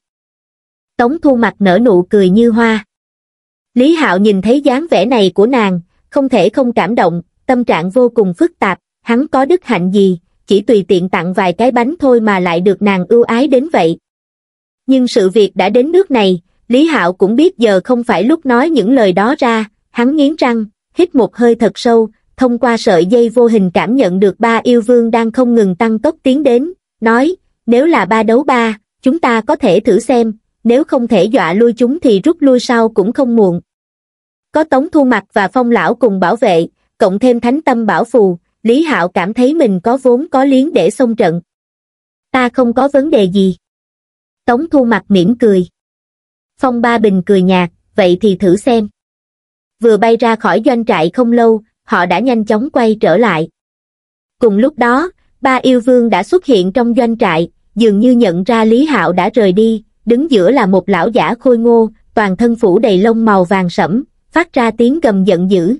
Tống Thu Mặc nở nụ cười như hoa. Lý Hạo nhìn thấy dáng vẻ này của nàng, không thể không cảm động, tâm trạng vô cùng phức tạp, hắn có đức hạnh gì, chỉ tùy tiện tặng vài cái bánh thôi mà lại được nàng ưu ái đến vậy. Nhưng sự việc đã đến nước này, Lý Hạo cũng biết giờ không phải lúc nói những lời đó ra, hắn nghiến răng, hít một hơi thật sâu, thông qua sợi dây vô hình cảm nhận được ba yêu vương đang không ngừng tăng tốc tiến đến, nói, nếu là ba đấu ba, chúng ta có thể thử xem, nếu không thể dọa lui chúng thì rút lui sau cũng không muộn có tống thu mặt và phong lão cùng bảo vệ cộng thêm thánh tâm bảo phù lý hạo cảm thấy mình có vốn có liếng để xông trận ta không có vấn đề gì tống thu mặt mỉm cười phong ba bình cười nhạt vậy thì thử xem vừa bay ra khỏi doanh trại không lâu họ đã nhanh chóng quay trở lại cùng lúc đó ba yêu vương đã xuất hiện trong doanh trại dường như nhận ra lý hạo đã rời đi đứng giữa là một lão giả khôi ngô toàn thân phủ đầy lông màu vàng sẫm phát ra tiếng gầm giận dữ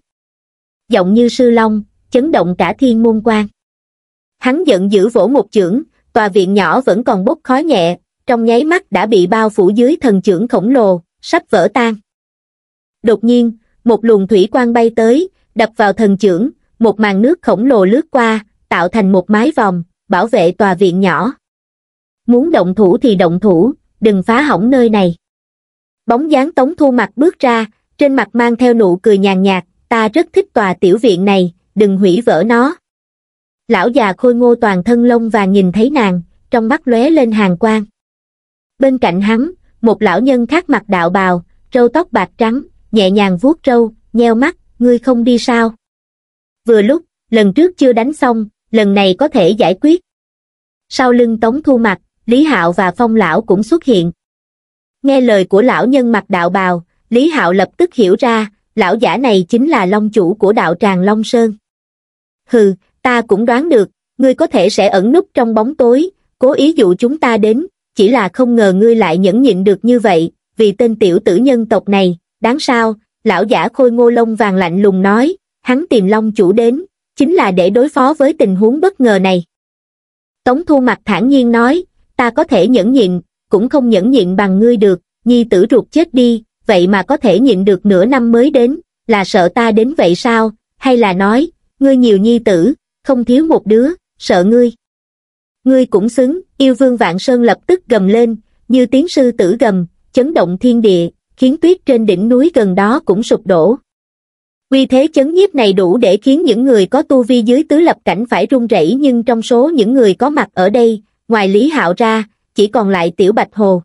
giọng như sư long chấn động cả thiên môn quan hắn giận dữ vỗ một chưởng tòa viện nhỏ vẫn còn bốc khói nhẹ trong nháy mắt đã bị bao phủ dưới thần trưởng khổng lồ sắp vỡ tan đột nhiên một luồng thủy quang bay tới đập vào thần trưởng, một màn nước khổng lồ lướt qua tạo thành một mái vòng bảo vệ tòa viện nhỏ muốn động thủ thì động thủ đừng phá hỏng nơi này bóng dáng tống thu mặt bước ra trên mặt mang theo nụ cười nhàn nhạt, ta rất thích tòa tiểu viện này, đừng hủy vỡ nó. Lão già khôi ngô toàn thân lông và nhìn thấy nàng, trong mắt lóe lên hàng quang. Bên cạnh hắn, một lão nhân khác mặt đạo bào, râu tóc bạc trắng, nhẹ nhàng vuốt râu, nheo mắt, ngươi không đi sao? Vừa lúc, lần trước chưa đánh xong, lần này có thể giải quyết. Sau lưng Tống Thu Mặt, Lý Hạo và Phong Lão cũng xuất hiện. Nghe lời của lão nhân mặt đạo bào, Lý Hạo lập tức hiểu ra, lão giả này chính là long chủ của đạo tràng Long Sơn. Hừ, ta cũng đoán được, ngươi có thể sẽ ẩn núp trong bóng tối, cố ý dụ chúng ta đến, chỉ là không ngờ ngươi lại nhẫn nhịn được như vậy, vì tên tiểu tử nhân tộc này, đáng sao, lão giả khôi ngô lông vàng lạnh lùng nói, hắn tìm long chủ đến, chính là để đối phó với tình huống bất ngờ này. Tống Thu Mặt thản nhiên nói, ta có thể nhẫn nhịn, cũng không nhẫn nhịn bằng ngươi được, nhi tử ruột chết đi, vậy mà có thể nhịn được nửa năm mới đến, là sợ ta đến vậy sao, hay là nói, ngươi nhiều nhi tử, không thiếu một đứa, sợ ngươi. Ngươi cũng xứng, yêu vương vạn sơn lập tức gầm lên, như tiếng sư tử gầm, chấn động thiên địa, khiến tuyết trên đỉnh núi gần đó cũng sụp đổ. Vì thế chấn nhiếp này đủ để khiến những người có tu vi dưới tứ lập cảnh phải run rẩy nhưng trong số những người có mặt ở đây, ngoài Lý Hạo ra, chỉ còn lại Tiểu Bạch Hồ.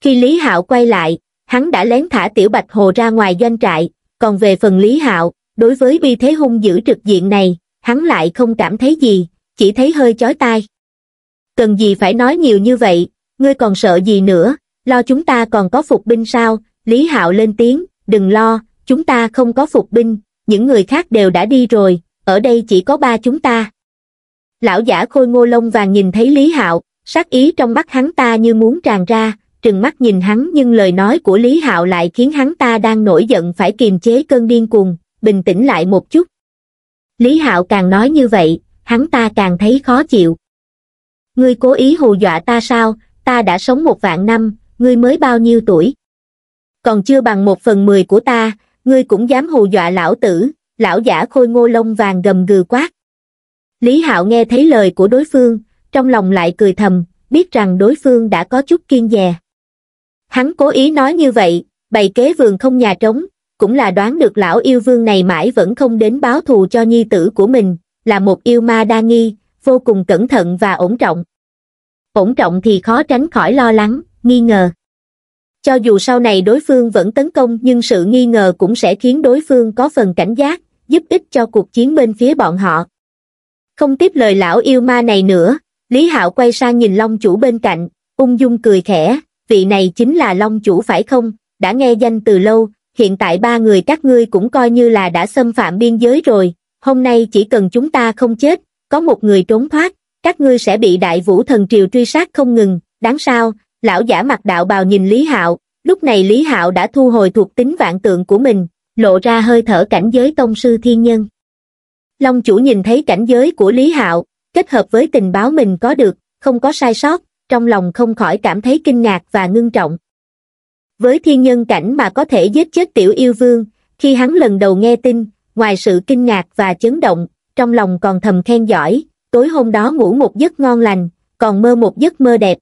Khi Lý Hạo quay lại, hắn đã lén thả Tiểu Bạch Hồ ra ngoài doanh trại, còn về phần Lý Hạo, đối với bi thế hung dữ trực diện này, hắn lại không cảm thấy gì, chỉ thấy hơi chói tai. Cần gì phải nói nhiều như vậy, ngươi còn sợ gì nữa, lo chúng ta còn có phục binh sao, Lý Hạo lên tiếng, đừng lo, chúng ta không có phục binh, những người khác đều đã đi rồi, ở đây chỉ có ba chúng ta. Lão giả khôi ngô lông vàng nhìn thấy Lý Hạo, sát ý trong mắt hắn ta như muốn tràn ra, trừng mắt nhìn hắn nhưng lời nói của Lý Hạo lại khiến hắn ta đang nổi giận phải kiềm chế cơn điên cuồng, bình tĩnh lại một chút. Lý Hạo càng nói như vậy, hắn ta càng thấy khó chịu. Ngươi cố ý hù dọa ta sao, ta đã sống một vạn năm, ngươi mới bao nhiêu tuổi? Còn chưa bằng một phần mười của ta, ngươi cũng dám hù dọa lão tử, lão giả khôi ngô lông vàng gầm gừ quát. Lý Hạo nghe thấy lời của đối phương, trong lòng lại cười thầm, biết rằng đối phương đã có chút kiên dè hắn cố ý nói như vậy bày kế vườn không nhà trống cũng là đoán được lão yêu vương này mãi vẫn không đến báo thù cho nhi tử của mình là một yêu ma đa nghi vô cùng cẩn thận và ổn trọng ổn trọng thì khó tránh khỏi lo lắng nghi ngờ cho dù sau này đối phương vẫn tấn công nhưng sự nghi ngờ cũng sẽ khiến đối phương có phần cảnh giác giúp ích cho cuộc chiến bên phía bọn họ không tiếp lời lão yêu ma này nữa lý hạo quay sang nhìn long chủ bên cạnh ung dung cười khẽ vị này chính là Long Chủ phải không, đã nghe danh từ lâu, hiện tại ba người các ngươi cũng coi như là đã xâm phạm biên giới rồi, hôm nay chỉ cần chúng ta không chết, có một người trốn thoát, các ngươi sẽ bị đại vũ thần triều truy sát không ngừng, đáng sao, lão giả mặt đạo bào nhìn Lý Hạo, lúc này Lý Hạo đã thu hồi thuộc tính vạn tượng của mình, lộ ra hơi thở cảnh giới tông sư thiên nhân. Long chủ nhìn thấy cảnh giới của Lý Hạo, kết hợp với tình báo mình có được, không có sai sót, trong lòng không khỏi cảm thấy kinh ngạc và ngưng trọng với thiên nhân cảnh mà có thể giết chết tiểu yêu vương khi hắn lần đầu nghe tin ngoài sự kinh ngạc và chấn động trong lòng còn thầm khen giỏi tối hôm đó ngủ một giấc ngon lành còn mơ một giấc mơ đẹp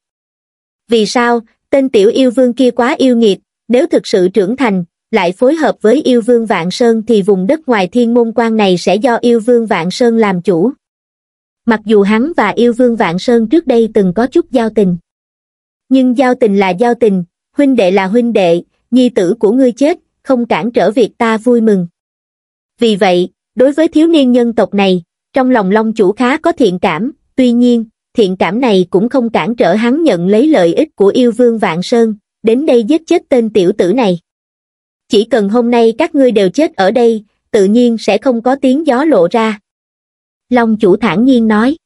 vì sao tên tiểu yêu vương kia quá yêu nghiệt nếu thực sự trưởng thành lại phối hợp với yêu vương vạn sơn thì vùng đất ngoài thiên môn quan này sẽ do yêu vương vạn sơn làm chủ mặc dù hắn và yêu vương vạn sơn trước đây từng có chút giao tình nhưng giao tình là giao tình huynh đệ là huynh đệ nhi tử của ngươi chết không cản trở việc ta vui mừng vì vậy đối với thiếu niên nhân tộc này trong lòng long chủ khá có thiện cảm tuy nhiên thiện cảm này cũng không cản trở hắn nhận lấy lợi ích của yêu vương vạn sơn đến đây giết chết tên tiểu tử này chỉ cần hôm nay các ngươi đều chết ở đây tự nhiên sẽ không có tiếng gió lộ ra Long chủ thản nhiên nói.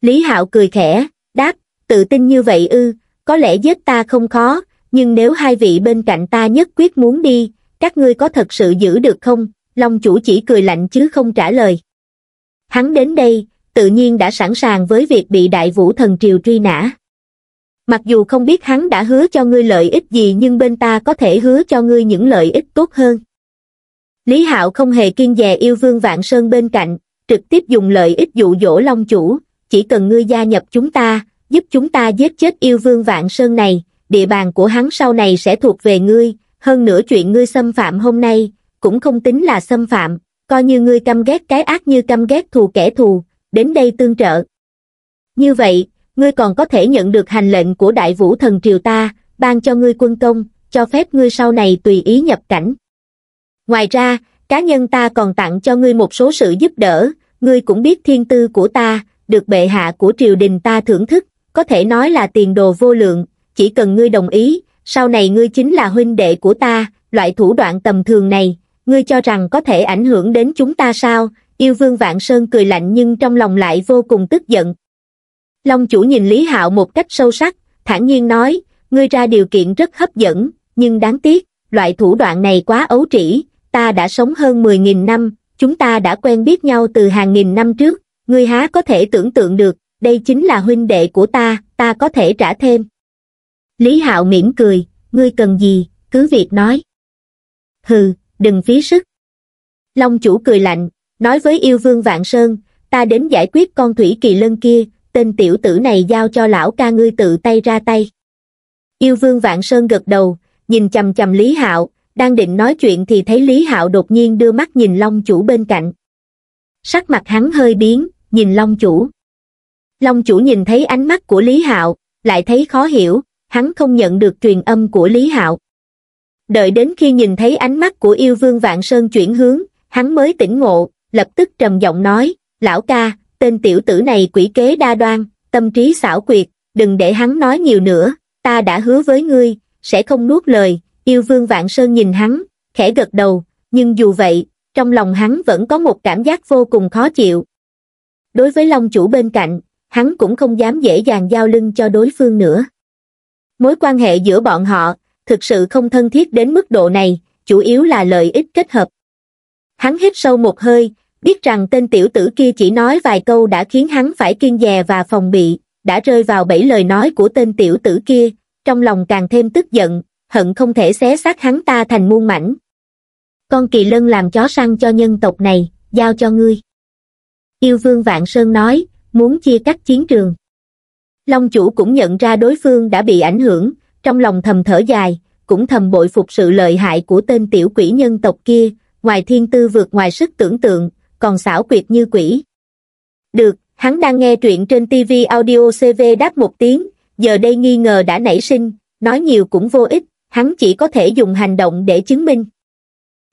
Lý Hạo cười khẽ, đáp, tự tin như vậy ư, có lẽ giết ta không khó, nhưng nếu hai vị bên cạnh ta nhất quyết muốn đi, các ngươi có thật sự giữ được không? Long chủ chỉ cười lạnh chứ không trả lời. Hắn đến đây, tự nhiên đã sẵn sàng với việc bị đại vũ thần triều truy nã. Mặc dù không biết hắn đã hứa cho ngươi lợi ích gì nhưng bên ta có thể hứa cho ngươi những lợi ích tốt hơn. Lý Hạo không hề kiên dè yêu vương Vạn Sơn bên cạnh, trực tiếp dùng lợi ích dụ dỗ long chủ, chỉ cần ngươi gia nhập chúng ta, giúp chúng ta giết chết yêu vương vạn sơn này, địa bàn của hắn sau này sẽ thuộc về ngươi, hơn nữa chuyện ngươi xâm phạm hôm nay, cũng không tính là xâm phạm, coi như ngươi căm ghét cái ác như căm ghét thù kẻ thù, đến đây tương trợ. Như vậy, ngươi còn có thể nhận được hành lệnh của đại vũ thần triều ta, ban cho ngươi quân công, cho phép ngươi sau này tùy ý nhập cảnh. Ngoài ra, cá nhân ta còn tặng cho ngươi một số sự giúp đỡ, ngươi cũng biết thiên tư của ta, được bệ hạ của triều đình ta thưởng thức, có thể nói là tiền đồ vô lượng, chỉ cần ngươi đồng ý, sau này ngươi chính là huynh đệ của ta, loại thủ đoạn tầm thường này, ngươi cho rằng có thể ảnh hưởng đến chúng ta sao, yêu vương vạn sơn cười lạnh nhưng trong lòng lại vô cùng tức giận. Long chủ nhìn Lý Hạo một cách sâu sắc, thản nhiên nói, ngươi ra điều kiện rất hấp dẫn, nhưng đáng tiếc, loại thủ đoạn này quá ấu trĩ, ta đã sống hơn 10.000 năm, chúng ta đã quen biết nhau từ hàng nghìn năm trước ngươi há có thể tưởng tượng được đây chính là huynh đệ của ta ta có thể trả thêm lý hạo mỉm cười ngươi cần gì cứ việc nói hừ đừng phí sức long chủ cười lạnh nói với yêu vương vạn sơn ta đến giải quyết con thủy kỳ lân kia tên tiểu tử này giao cho lão ca ngươi tự tay ra tay yêu vương vạn sơn gật đầu nhìn chầm chầm lý hạo đang định nói chuyện thì thấy Lý Hạo đột nhiên đưa mắt nhìn Long Chủ bên cạnh. Sắc mặt hắn hơi biến, nhìn Long Chủ. Long Chủ nhìn thấy ánh mắt của Lý Hạo, lại thấy khó hiểu, hắn không nhận được truyền âm của Lý Hạo. Đợi đến khi nhìn thấy ánh mắt của yêu vương Vạn Sơn chuyển hướng, hắn mới tỉnh ngộ, lập tức trầm giọng nói, lão ca, tên tiểu tử này quỷ kế đa đoan, tâm trí xảo quyệt, đừng để hắn nói nhiều nữa, ta đã hứa với ngươi, sẽ không nuốt lời, Yêu vương Vạn Sơn nhìn hắn, khẽ gật đầu, nhưng dù vậy, trong lòng hắn vẫn có một cảm giác vô cùng khó chịu. Đối với Long chủ bên cạnh, hắn cũng không dám dễ dàng giao lưng cho đối phương nữa. Mối quan hệ giữa bọn họ, thực sự không thân thiết đến mức độ này, chủ yếu là lợi ích kết hợp. Hắn hít sâu một hơi, biết rằng tên tiểu tử kia chỉ nói vài câu đã khiến hắn phải kiên dè và phòng bị, đã rơi vào bẫy lời nói của tên tiểu tử kia, trong lòng càng thêm tức giận, hận không thể xé xác hắn ta thành muôn mảnh con kỳ lân làm chó săn cho nhân tộc này giao cho ngươi yêu vương vạn sơn nói muốn chia cắt chiến trường long chủ cũng nhận ra đối phương đã bị ảnh hưởng trong lòng thầm thở dài cũng thầm bội phục sự lợi hại của tên tiểu quỷ nhân tộc kia ngoài thiên tư vượt ngoài sức tưởng tượng còn xảo quyệt như quỷ được hắn đang nghe truyện trên tv audio cv đáp một tiếng giờ đây nghi ngờ đã nảy sinh nói nhiều cũng vô ích hắn chỉ có thể dùng hành động để chứng minh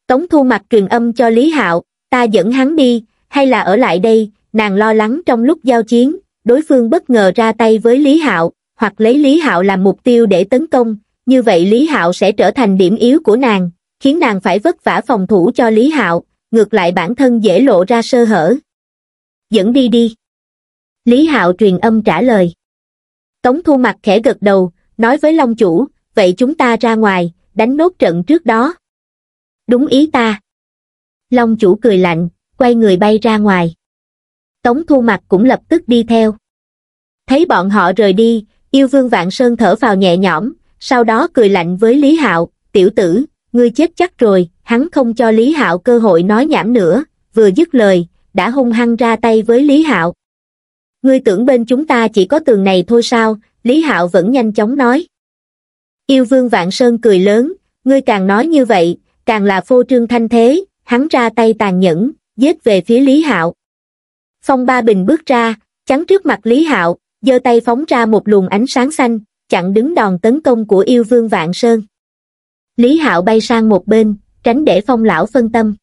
tống thu mặt truyền âm cho lý hạo ta dẫn hắn đi hay là ở lại đây nàng lo lắng trong lúc giao chiến đối phương bất ngờ ra tay với lý hạo hoặc lấy lý hạo làm mục tiêu để tấn công như vậy lý hạo sẽ trở thành điểm yếu của nàng khiến nàng phải vất vả phòng thủ cho lý hạo ngược lại bản thân dễ lộ ra sơ hở dẫn đi đi lý hạo truyền âm trả lời tống thu mặt khẽ gật đầu nói với long chủ vậy chúng ta ra ngoài đánh nốt trận trước đó đúng ý ta long chủ cười lạnh quay người bay ra ngoài tống thu mặt cũng lập tức đi theo thấy bọn họ rời đi yêu vương vạn sơn thở vào nhẹ nhõm sau đó cười lạnh với lý hạo tiểu tử ngươi chết chắc rồi hắn không cho lý hạo cơ hội nói nhảm nữa vừa dứt lời đã hung hăng ra tay với lý hạo ngươi tưởng bên chúng ta chỉ có tường này thôi sao lý hạo vẫn nhanh chóng nói Yêu vương Vạn Sơn cười lớn, ngươi càng nói như vậy, càng là phô trương thanh thế, hắn ra tay tàn nhẫn, giết về phía Lý Hạo. Phong Ba Bình bước ra, chắn trước mặt Lý Hạo, giơ tay phóng ra một luồng ánh sáng xanh, chặn đứng đòn tấn công của yêu vương Vạn Sơn. Lý Hạo bay sang một bên, tránh để Phong Lão phân tâm.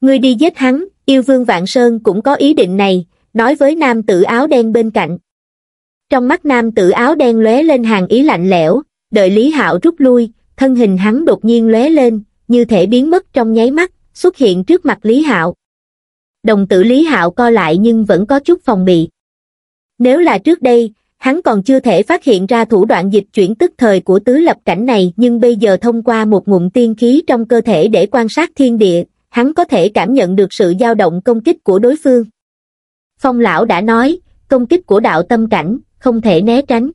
Ngươi đi giết hắn, yêu vương Vạn Sơn cũng có ý định này, nói với nam tử áo đen bên cạnh. Trong mắt nam tử áo đen lóe lên hàng ý lạnh lẽo, Đợi Lý Hạo rút lui, thân hình hắn đột nhiên lóe lên, như thể biến mất trong nháy mắt, xuất hiện trước mặt Lý Hạo. Đồng tử Lý Hạo co lại nhưng vẫn có chút phòng bị. Nếu là trước đây, hắn còn chưa thể phát hiện ra thủ đoạn dịch chuyển tức thời của tứ lập cảnh này nhưng bây giờ thông qua một ngụm tiên khí trong cơ thể để quan sát thiên địa, hắn có thể cảm nhận được sự dao động công kích của đối phương. Phong lão đã nói, công kích của đạo tâm cảnh, không thể né tránh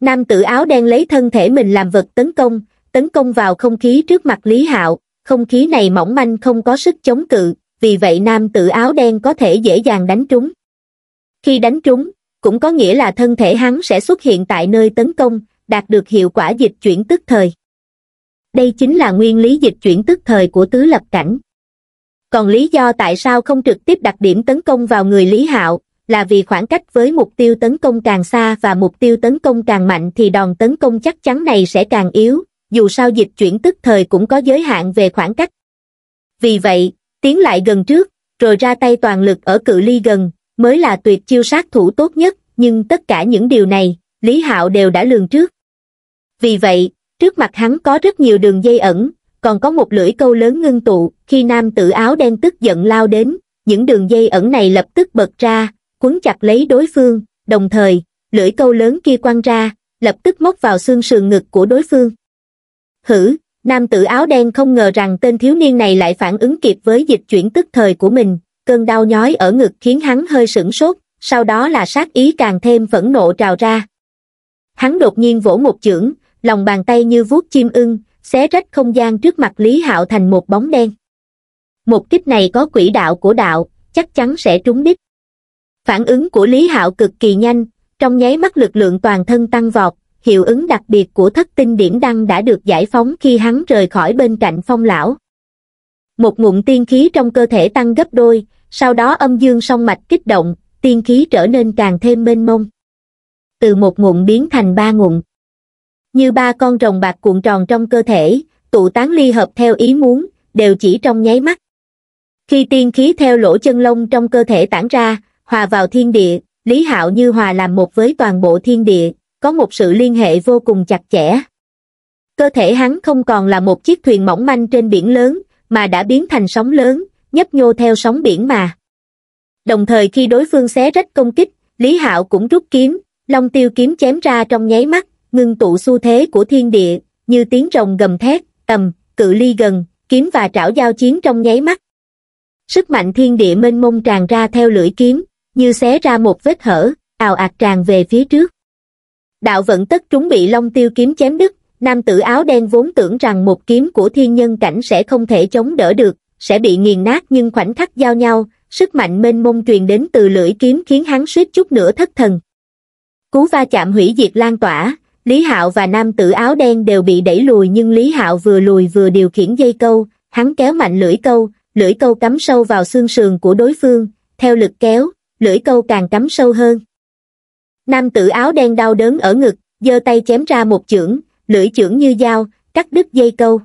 nam tử áo đen lấy thân thể mình làm vật tấn công tấn công vào không khí trước mặt lý hạo không khí này mỏng manh không có sức chống cự vì vậy nam tử áo đen có thể dễ dàng đánh trúng khi đánh trúng cũng có nghĩa là thân thể hắn sẽ xuất hiện tại nơi tấn công đạt được hiệu quả dịch chuyển tức thời đây chính là nguyên lý dịch chuyển tức thời của tứ lập cảnh còn lý do tại sao không trực tiếp đặt điểm tấn công vào người Lý Hạo, là vì khoảng cách với mục tiêu tấn công càng xa và mục tiêu tấn công càng mạnh thì đòn tấn công chắc chắn này sẽ càng yếu, dù sao dịch chuyển tức thời cũng có giới hạn về khoảng cách. Vì vậy, tiến lại gần trước, rồi ra tay toàn lực ở cự ly gần, mới là tuyệt chiêu sát thủ tốt nhất, nhưng tất cả những điều này, Lý Hạo đều đã lường trước. Vì vậy, trước mặt hắn có rất nhiều đường dây ẩn, còn có một lưỡi câu lớn ngưng tụ, khi nam tử áo đen tức giận lao đến, những đường dây ẩn này lập tức bật ra, quấn chặt lấy đối phương, đồng thời, lưỡi câu lớn kia quăng ra, lập tức móc vào xương sườn ngực của đối phương. Hử, nam tử áo đen không ngờ rằng tên thiếu niên này lại phản ứng kịp với dịch chuyển tức thời của mình, cơn đau nhói ở ngực khiến hắn hơi sửng sốt, sau đó là sát ý càng thêm phẫn nộ trào ra. Hắn đột nhiên vỗ một chưởng, lòng bàn tay như vuốt chim ưng, xé rách không gian trước mặt Lý Hạo thành một bóng đen. Một kích này có quỹ đạo của đạo, chắc chắn sẽ trúng đích. Phản ứng của Lý Hạo cực kỳ nhanh, trong nháy mắt lực lượng toàn thân tăng vọt, hiệu ứng đặc biệt của thất tinh điểm đăng đã được giải phóng khi hắn rời khỏi bên cạnh phong lão. Một ngụm tiên khí trong cơ thể tăng gấp đôi, sau đó âm dương song mạch kích động, tiên khí trở nên càng thêm mênh mông. Từ một ngụm biến thành ba ngụm. Như ba con rồng bạc cuộn tròn trong cơ thể, tụ tán ly hợp theo ý muốn, đều chỉ trong nháy mắt. Khi tiên khí theo lỗ chân lông trong cơ thể tản ra, hòa vào thiên địa, Lý Hạo như hòa làm một với toàn bộ thiên địa, có một sự liên hệ vô cùng chặt chẽ. Cơ thể hắn không còn là một chiếc thuyền mỏng manh trên biển lớn, mà đã biến thành sóng lớn, nhấp nhô theo sóng biển mà. Đồng thời khi đối phương xé rách công kích, Lý Hạo cũng rút kiếm, long tiêu kiếm chém ra trong nháy mắt, ngưng tụ xu thế của thiên địa, như tiếng rồng gầm thét, tầm, cự ly gần, kiếm và trảo giao chiến trong nháy mắt. Sức mạnh thiên địa mênh mông tràn ra theo lưỡi kiếm, như xé ra một vết hở, ào ạt tràn về phía trước. Đạo vận tất trúng bị long tiêu kiếm chém đứt, nam tử áo đen vốn tưởng rằng một kiếm của thiên nhân cảnh sẽ không thể chống đỡ được, sẽ bị nghiền nát nhưng khoảnh khắc giao nhau, sức mạnh mênh mông truyền đến từ lưỡi kiếm khiến hắn suýt chút nữa thất thần. Cú va chạm hủy diệt lan tỏa, Lý Hạo và nam tử áo đen đều bị đẩy lùi nhưng Lý Hạo vừa lùi vừa điều khiển dây câu, hắn kéo mạnh lưỡi câu, lưỡi câu cắm sâu vào xương sườn của đối phương, theo lực kéo, lưỡi câu càng cắm sâu hơn. Nam tử áo đen đau đớn ở ngực, giơ tay chém ra một chưởng, lưỡi chưởng như dao, cắt đứt dây câu.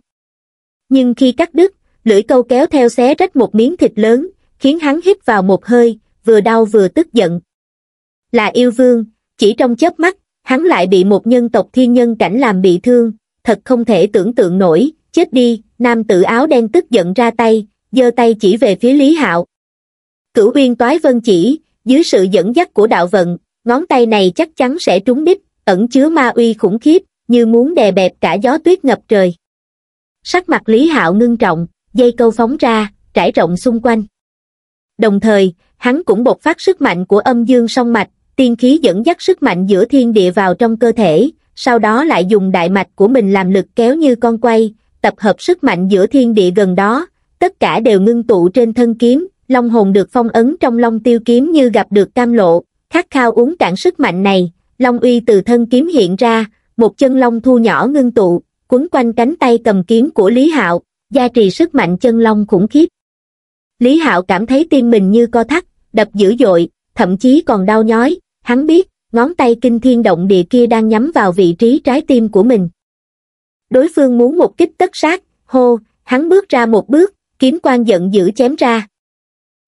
Nhưng khi cắt đứt, lưỡi câu kéo theo xé rách một miếng thịt lớn, khiến hắn hít vào một hơi, vừa đau vừa tức giận. Là yêu vương, chỉ trong chớp mắt, hắn lại bị một nhân tộc thiên nhân cảnh làm bị thương, thật không thể tưởng tượng nổi, chết đi, nam tử áo đen tức giận ra tay, giơ tay chỉ về phía Lý Hạo, cửu uyên toái vân chỉ, dưới sự dẫn dắt của đạo vận, ngón tay này chắc chắn sẽ trúng đích, ẩn chứa ma uy khủng khiếp, như muốn đè bẹp cả gió tuyết ngập trời. Sắc mặt Lý Hạo ngưng trọng, dây câu phóng ra, trải rộng xung quanh. Đồng thời, hắn cũng bộc phát sức mạnh của âm dương song mạch, tiên khí dẫn dắt sức mạnh giữa thiên địa vào trong cơ thể, sau đó lại dùng đại mạch của mình làm lực kéo như con quay, tập hợp sức mạnh giữa thiên địa gần đó, tất cả đều ngưng tụ trên thân kiếm, long hồn được phong ấn trong long tiêu kiếm như gặp được cam lộ, khát khao uống cạn sức mạnh này, long uy từ thân kiếm hiện ra, một chân long thu nhỏ ngưng tụ, quấn quanh cánh tay cầm kiếm của Lý Hạo, gia trì sức mạnh chân long khủng khiếp. Lý Hạo cảm thấy tim mình như co thắt, đập dữ dội, thậm chí còn đau nhói, hắn biết, ngón tay kinh thiên động địa kia đang nhắm vào vị trí trái tim của mình. Đối phương muốn một kích tất sát, hô, hắn bước ra một bước, kiếm quan giận dữ chém ra.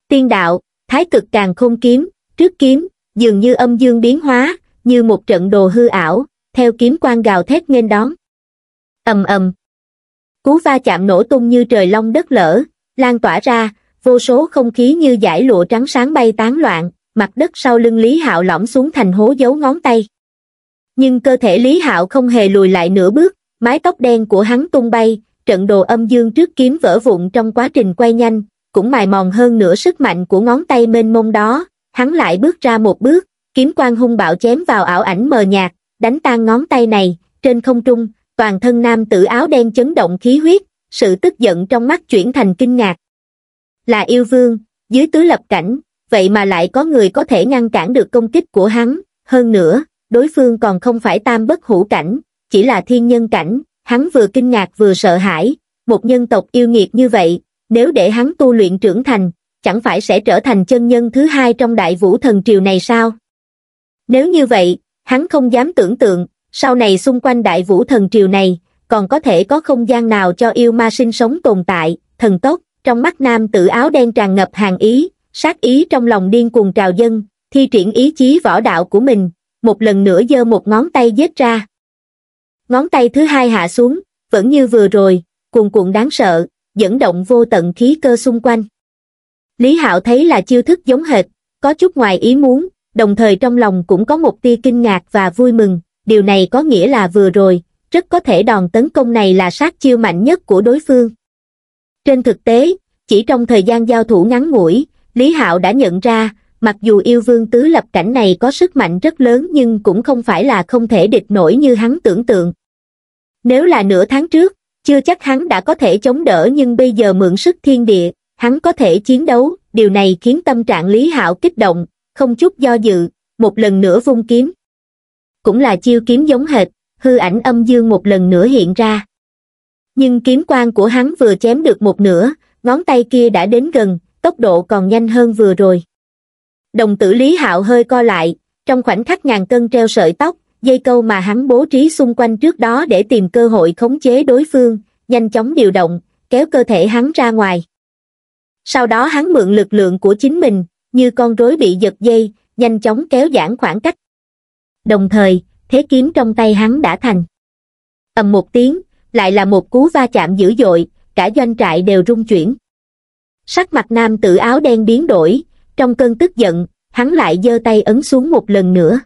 Tiên đạo, thái cực càng không kiếm, trước kiếm, dường như âm dương biến hóa, như một trận đồ hư ảo, theo kiếm quan gào thét nghênh đón. ầm ầm Cú va chạm nổ tung như trời long đất lở, lan tỏa ra, vô số không khí như giải lụa trắng sáng bay tán loạn, mặt đất sau lưng Lý Hạo lõm xuống thành hố dấu ngón tay. Nhưng cơ thể Lý Hạo không hề lùi lại nửa bước, mái tóc đen của hắn tung bay, trận đồ âm dương trước kiếm vỡ vụn trong quá trình quay nhanh, cũng mài mòn hơn nửa sức mạnh của ngón tay mênh mông đó, hắn lại bước ra một bước, kiếm quang hung bạo chém vào ảo ảnh mờ nhạt, đánh tan ngón tay này, trên không trung, toàn thân nam tử áo đen chấn động khí huyết, sự tức giận trong mắt chuyển thành kinh ngạc. Là yêu vương, dưới tứ lập cảnh, vậy mà lại có người có thể ngăn cản được công kích của hắn, hơn nữa, đối phương còn không phải tam bất hữu cảnh, chỉ là thiên nhân cảnh, hắn vừa kinh ngạc vừa sợ hãi, một nhân tộc yêu nghiệt như vậy, nếu để hắn tu luyện trưởng thành, chẳng phải sẽ trở thành chân nhân thứ hai trong đại vũ thần triều này sao? Nếu như vậy, hắn không dám tưởng tượng, sau này xung quanh đại vũ thần triều này, còn có thể có không gian nào cho yêu ma sinh sống tồn tại, thần tốt. trong mắt nam tử áo đen tràn ngập hàng ý, sát ý trong lòng điên cuồng trào dân, thi triển ý chí võ đạo của mình, một lần nữa giơ một ngón tay giết ra. Ngón tay thứ hai hạ xuống, vẫn như vừa rồi, cuồn cuộn đáng sợ, dẫn động vô tận khí cơ xung quanh. Lý Hạo thấy là chiêu thức giống hệt, có chút ngoài ý muốn, đồng thời trong lòng cũng có một tia kinh ngạc và vui mừng, điều này có nghĩa là vừa rồi, rất có thể đòn tấn công này là sát chiêu mạnh nhất của đối phương. Trên thực tế, chỉ trong thời gian giao thủ ngắn ngủi, Lý Hạo đã nhận ra, mặc dù yêu vương tứ lập cảnh này có sức mạnh rất lớn nhưng cũng không phải là không thể địch nổi như hắn tưởng tượng. Nếu là nửa tháng trước, chưa chắc hắn đã có thể chống đỡ nhưng bây giờ mượn sức thiên địa hắn có thể chiến đấu điều này khiến tâm trạng lý hạo kích động không chút do dự một lần nữa vung kiếm cũng là chiêu kiếm giống hệt hư ảnh âm dương một lần nữa hiện ra nhưng kiếm quang của hắn vừa chém được một nửa ngón tay kia đã đến gần tốc độ còn nhanh hơn vừa rồi đồng tử lý hạo hơi co lại trong khoảnh khắc ngàn cân treo sợi tóc dây câu mà hắn bố trí xung quanh trước đó để tìm cơ hội khống chế đối phương, nhanh chóng điều động, kéo cơ thể hắn ra ngoài. Sau đó hắn mượn lực lượng của chính mình, như con rối bị giật dây, nhanh chóng kéo giãn khoảng cách. Đồng thời, thế kiếm trong tay hắn đã thành. ầm một tiếng, lại là một cú va chạm dữ dội, cả doanh trại đều rung chuyển. Sắc mặt nam tử áo đen biến đổi, trong cơn tức giận, hắn lại giơ tay ấn xuống một lần nữa.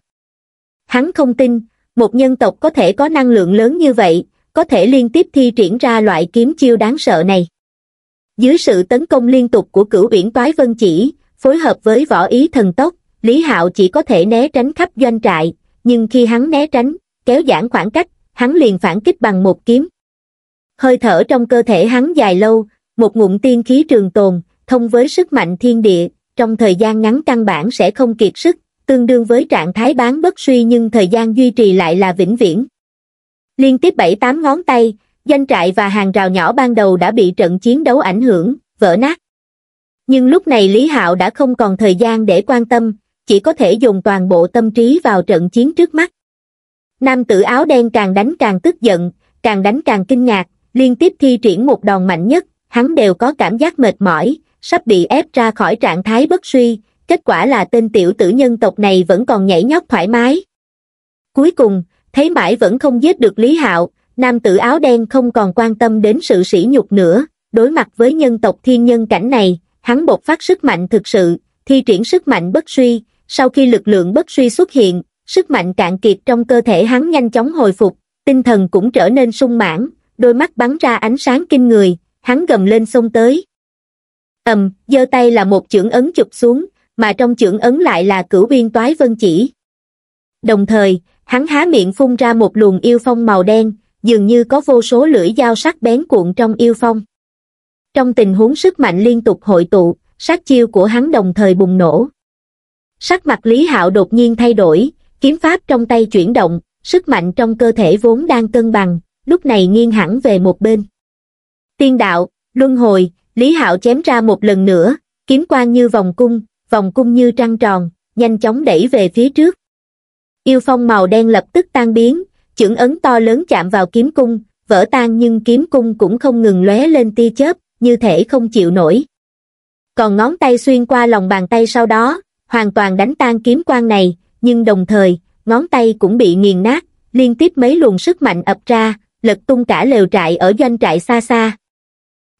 Hắn không tin, một nhân tộc có thể có năng lượng lớn như vậy, có thể liên tiếp thi triển ra loại kiếm chiêu đáng sợ này. Dưới sự tấn công liên tục của cửu biển toái vân chỉ, phối hợp với võ ý thần tốc, Lý Hạo chỉ có thể né tránh khắp doanh trại, nhưng khi hắn né tránh, kéo giãn khoảng cách, hắn liền phản kích bằng một kiếm. Hơi thở trong cơ thể hắn dài lâu, một ngụm tiên khí trường tồn, thông với sức mạnh thiên địa, trong thời gian ngắn căn bản sẽ không kiệt sức, tương đương với trạng thái bán bất suy nhưng thời gian duy trì lại là vĩnh viễn. Liên tiếp bảy tám ngón tay, danh trại và hàng rào nhỏ ban đầu đã bị trận chiến đấu ảnh hưởng, vỡ nát. Nhưng lúc này Lý Hạo đã không còn thời gian để quan tâm, chỉ có thể dùng toàn bộ tâm trí vào trận chiến trước mắt. Nam tử áo đen càng đánh càng tức giận, càng đánh càng kinh ngạc, liên tiếp thi triển một đòn mạnh nhất, hắn đều có cảm giác mệt mỏi, sắp bị ép ra khỏi trạng thái bất suy, kết quả là tên tiểu tử nhân tộc này vẫn còn nhảy nhót thoải mái cuối cùng thấy mãi vẫn không giết được lý hạo nam tử áo đen không còn quan tâm đến sự sỉ nhục nữa đối mặt với nhân tộc thiên nhân cảnh này hắn bộc phát sức mạnh thực sự thi triển sức mạnh bất suy sau khi lực lượng bất suy xuất hiện sức mạnh cạn kiệt trong cơ thể hắn nhanh chóng hồi phục tinh thần cũng trở nên sung mãn đôi mắt bắn ra ánh sáng kinh người hắn gầm lên xông tới ầm giơ tay là một chưởng ấn chụp xuống mà trong chưởng ấn lại là cửu biên toái vân chỉ đồng thời hắn há miệng phun ra một luồng yêu phong màu đen dường như có vô số lưỡi dao sắc bén cuộn trong yêu phong trong tình huống sức mạnh liên tục hội tụ sát chiêu của hắn đồng thời bùng nổ sắc mặt lý hạo đột nhiên thay đổi kiếm pháp trong tay chuyển động sức mạnh trong cơ thể vốn đang cân bằng lúc này nghiêng hẳn về một bên tiên đạo luân hồi lý hạo chém ra một lần nữa kiếm quang như vòng cung vòng cung như trăng tròn, nhanh chóng đẩy về phía trước. Yêu phong màu đen lập tức tan biến, chưởng ấn to lớn chạm vào kiếm cung, vỡ tan nhưng kiếm cung cũng không ngừng lóe lên tia chớp, như thể không chịu nổi. Còn ngón tay xuyên qua lòng bàn tay sau đó, hoàn toàn đánh tan kiếm quang này, nhưng đồng thời, ngón tay cũng bị nghiền nát, liên tiếp mấy luồng sức mạnh ập ra, lật tung cả lều trại ở doanh trại xa xa.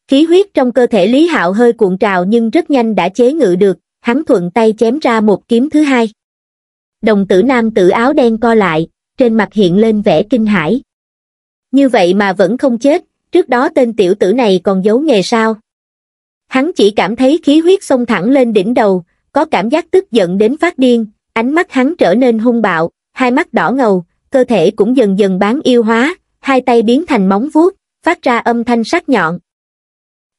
Khí huyết trong cơ thể Lý Hạo hơi cuộn trào nhưng rất nhanh đã chế ngự được, hắn thuận tay chém ra một kiếm thứ hai. Đồng tử nam tử áo đen co lại, trên mặt hiện lên vẻ kinh hãi. Như vậy mà vẫn không chết, trước đó tên tiểu tử này còn giấu nghề sao? Hắn chỉ cảm thấy khí huyết xông thẳng lên đỉnh đầu, có cảm giác tức giận đến phát điên, ánh mắt hắn trở nên hung bạo, hai mắt đỏ ngầu, cơ thể cũng dần dần bán yêu hóa, hai tay biến thành móng vuốt, phát ra âm thanh sắc nhọn.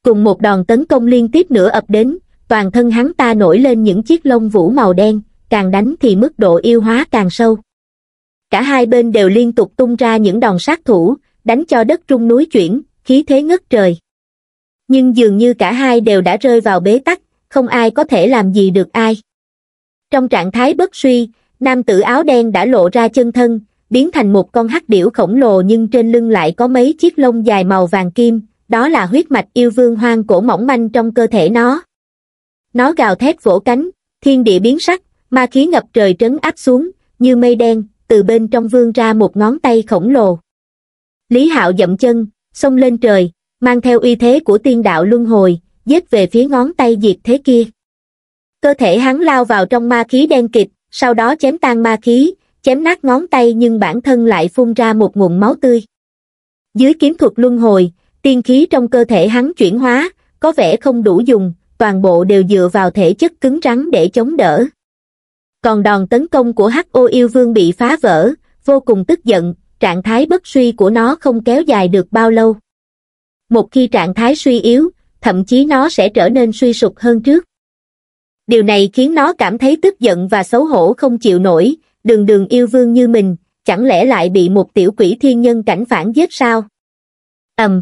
Cùng một đòn tấn công liên tiếp nữa ập đến, toàn thân hắn ta nổi lên những chiếc lông vũ màu đen, càng đánh thì mức độ yêu hóa càng sâu. Cả hai bên đều liên tục tung ra những đòn sát thủ, đánh cho đất trung núi chuyển, khí thế ngất trời. Nhưng dường như cả hai đều đã rơi vào bế tắc, không ai có thể làm gì được ai. Trong trạng thái bất suy, nam tử áo đen đã lộ ra chân thân, biến thành một con hắc điểu khổng lồ nhưng trên lưng lại có mấy chiếc lông dài màu vàng kim, đó là huyết mạch yêu vương hoang cổ mỏng manh trong cơ thể nó. Nó gào thét vỗ cánh, thiên địa biến sắc, ma khí ngập trời trấn áp xuống, như mây đen, từ bên trong vương ra một ngón tay khổng lồ. Lý Hạo dậm chân, xông lên trời, mang theo uy thế của tiên đạo luân hồi, giết về phía ngón tay diệt thế kia. Cơ thể hắn lao vào trong ma khí đen kịt, sau đó chém tan ma khí, chém nát ngón tay nhưng bản thân lại phun ra một nguồn máu tươi. Dưới kiếm thuật luân hồi, tiên khí trong cơ thể hắn chuyển hóa, có vẻ không đủ dùng, toàn bộ đều dựa vào thể chất cứng rắn để chống đỡ. Còn đòn tấn công của hắc ô yêu vương bị phá vỡ, vô cùng tức giận, trạng thái bất suy của nó không kéo dài được bao lâu. Một khi trạng thái suy yếu, thậm chí nó sẽ trở nên suy sụp hơn trước. Điều này khiến nó cảm thấy tức giận và xấu hổ không chịu nổi, đường đường yêu vương như mình, chẳng lẽ lại bị một tiểu quỷ thiên nhân cảnh phản giết sao? ầm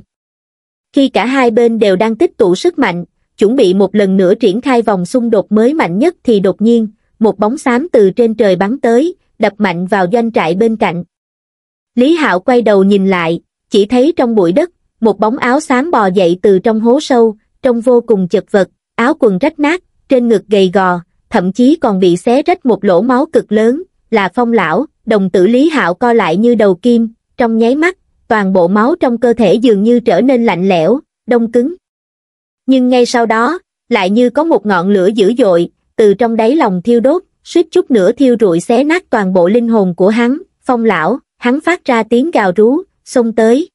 Khi cả hai bên đều đang tích tụ sức mạnh, chuẩn bị một lần nữa triển khai vòng xung đột mới mạnh nhất thì đột nhiên, một bóng xám từ trên trời bắn tới, đập mạnh vào doanh trại bên cạnh. Lý Hạo quay đầu nhìn lại, chỉ thấy trong bụi đất, một bóng áo xám bò dậy từ trong hố sâu, trông vô cùng chật vật, áo quần rách nát, trên ngực gầy gò, thậm chí còn bị xé rách một lỗ máu cực lớn, là phong lão, đồng tử Lý Hạo co lại như đầu kim, trong nháy mắt, toàn bộ máu trong cơ thể dường như trở nên lạnh lẽo, đông cứng, nhưng ngay sau đó lại như có một ngọn lửa dữ dội từ trong đáy lòng thiêu đốt suýt chút nữa thiêu rụi xé nát toàn bộ linh hồn của hắn phong lão hắn phát ra tiếng gào rú xông tới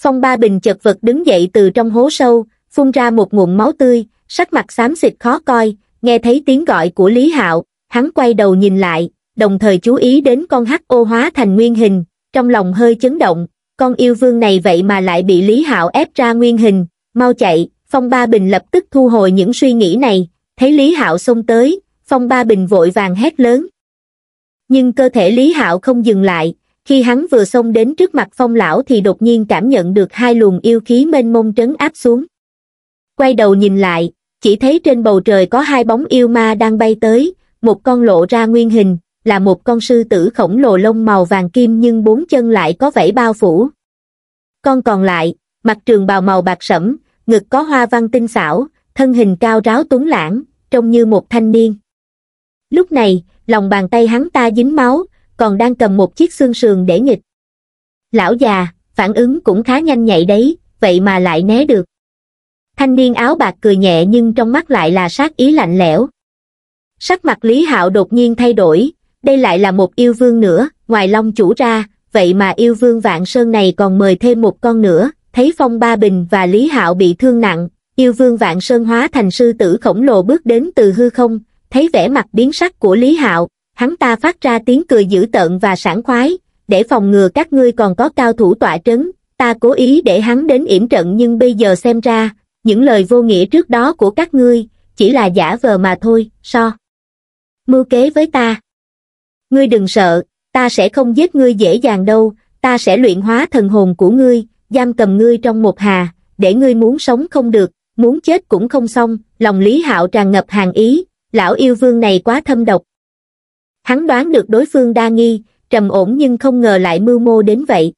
phong ba bình chật vật đứng dậy từ trong hố sâu phun ra một ngụm máu tươi sắc mặt xám xịt khó coi nghe thấy tiếng gọi của lý hạo hắn quay đầu nhìn lại đồng thời chú ý đến con hắc ô hóa thành nguyên hình trong lòng hơi chấn động con yêu vương này vậy mà lại bị lý hạo ép ra nguyên hình mau chạy Phong Ba Bình lập tức thu hồi những suy nghĩ này, thấy Lý Hạo xông tới, Phong Ba Bình vội vàng hét lớn. Nhưng cơ thể Lý Hạo không dừng lại, khi hắn vừa xông đến trước mặt Phong Lão thì đột nhiên cảm nhận được hai luồng yêu khí mênh mông trấn áp xuống. Quay đầu nhìn lại, chỉ thấy trên bầu trời có hai bóng yêu ma đang bay tới, một con lộ ra nguyên hình, là một con sư tử khổng lồ lông màu vàng kim nhưng bốn chân lại có vảy bao phủ. Con còn lại, mặt trường bào màu bạc sẫm, ngực có hoa văn tinh xảo thân hình cao ráo tuấn lãng trông như một thanh niên lúc này lòng bàn tay hắn ta dính máu còn đang cầm một chiếc xương sườn để nghịch lão già phản ứng cũng khá nhanh nhạy đấy vậy mà lại né được thanh niên áo bạc cười nhẹ nhưng trong mắt lại là sát ý lạnh lẽo sắc mặt lý hạo đột nhiên thay đổi đây lại là một yêu vương nữa ngoài long chủ ra vậy mà yêu vương vạn sơn này còn mời thêm một con nữa thấy Phong Ba Bình và Lý Hạo bị thương nặng, yêu vương vạn sơn hóa thành sư tử khổng lồ bước đến từ hư không, thấy vẻ mặt biến sắc của Lý Hạo, hắn ta phát ra tiếng cười dữ tợn và sảng khoái, để phòng ngừa các ngươi còn có cao thủ tọa trấn, ta cố ý để hắn đến yểm trận nhưng bây giờ xem ra, những lời vô nghĩa trước đó của các ngươi, chỉ là giả vờ mà thôi, so. Mưu kế với ta. Ngươi đừng sợ, ta sẽ không giết ngươi dễ dàng đâu, ta sẽ luyện hóa thần hồn của ngươi, giam cầm ngươi trong một hà, để ngươi muốn sống không được, muốn chết cũng không xong, lòng Lý Hạo tràn ngập hàng ý, lão yêu vương này quá thâm độc. Hắn đoán được đối phương đa nghi, trầm ổn nhưng không ngờ lại mưu mô đến vậy.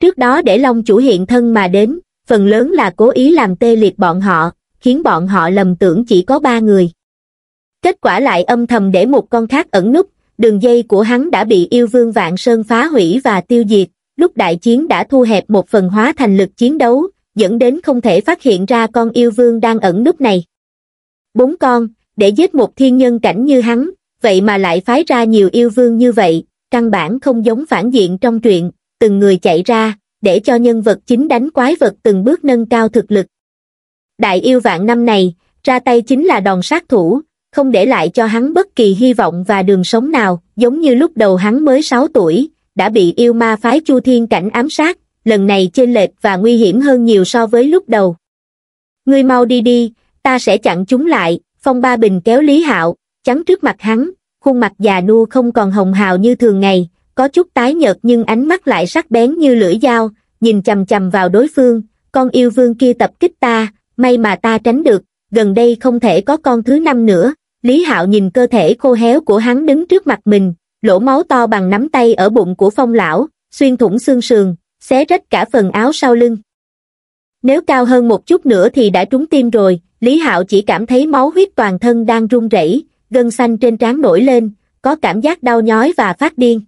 Trước đó để Long chủ hiện thân mà đến, phần lớn là cố ý làm tê liệt bọn họ, khiến bọn họ lầm tưởng chỉ có ba người. Kết quả lại âm thầm để một con khác ẩn núp, đường dây của hắn đã bị yêu vương vạn sơn phá hủy và tiêu diệt, lúc đại chiến đã thu hẹp một phần hóa thành lực chiến đấu, dẫn đến không thể phát hiện ra con yêu vương đang ẩn núp này. Bốn con, để giết một thiên nhân cảnh như hắn, vậy mà lại phái ra nhiều yêu vương như vậy, căn bản không giống phản diện trong truyện, từng người chạy ra, để cho nhân vật chính đánh quái vật từng bước nâng cao thực lực. Đại yêu vạn năm này, ra tay chính là đòn sát thủ, không để lại cho hắn bất kỳ hy vọng và đường sống nào, giống như lúc đầu hắn mới 6 tuổi, đã bị yêu ma phái chu thiên cảnh ám sát, lần này trên lệch và nguy hiểm hơn nhiều so với lúc đầu. Ngươi mau đi đi, ta sẽ chặn chúng lại, phong ba bình kéo Lý Hạo, chắn trước mặt hắn, khuôn mặt già nua không còn hồng hào như thường ngày, có chút tái nhợt nhưng ánh mắt lại sắc bén như lưỡi dao, nhìn chầm chầm vào đối phương, con yêu vương kia tập kích ta, may mà ta tránh được, gần đây không thể có con thứ năm nữa. Lý Hạo nhìn cơ thể khô héo của hắn đứng trước mặt mình, lỗ máu to bằng nắm tay ở bụng của phong lão, xuyên thủng xương sườn, xé rách cả phần áo sau lưng. Nếu cao hơn một chút nữa thì đã trúng tim rồi, Lý Hạo chỉ cảm thấy máu huyết toàn thân đang run rẩy, gân xanh trên trán nổi lên, có cảm giác đau nhói và phát điên.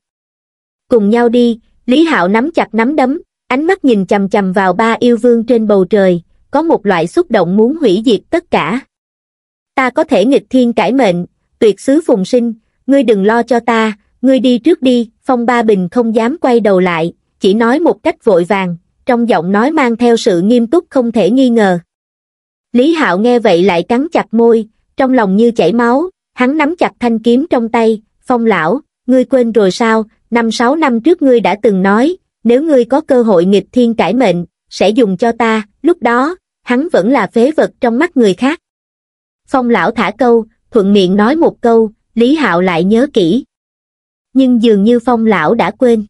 Cùng nhau đi, Lý Hạo nắm chặt nắm đấm, ánh mắt nhìn chầm chầm vào ba yêu vương trên bầu trời, có một loại xúc động muốn hủy diệt tất cả. Ta có thể nghịch thiên cải mệnh, tuyệt xứ phùng sinh, ngươi đừng lo cho ta ngươi đi trước đi phong ba bình không dám quay đầu lại chỉ nói một cách vội vàng trong giọng nói mang theo sự nghiêm túc không thể nghi ngờ lý hạo nghe vậy lại cắn chặt môi trong lòng như chảy máu hắn nắm chặt thanh kiếm trong tay phong lão ngươi quên rồi sao năm sáu năm trước ngươi đã từng nói nếu ngươi có cơ hội nghịch thiên cải mệnh sẽ dùng cho ta lúc đó hắn vẫn là phế vật trong mắt người khác phong lão thả câu thuận miệng nói một câu Lý Hạo lại nhớ kỹ. Nhưng dường như phong lão đã quên.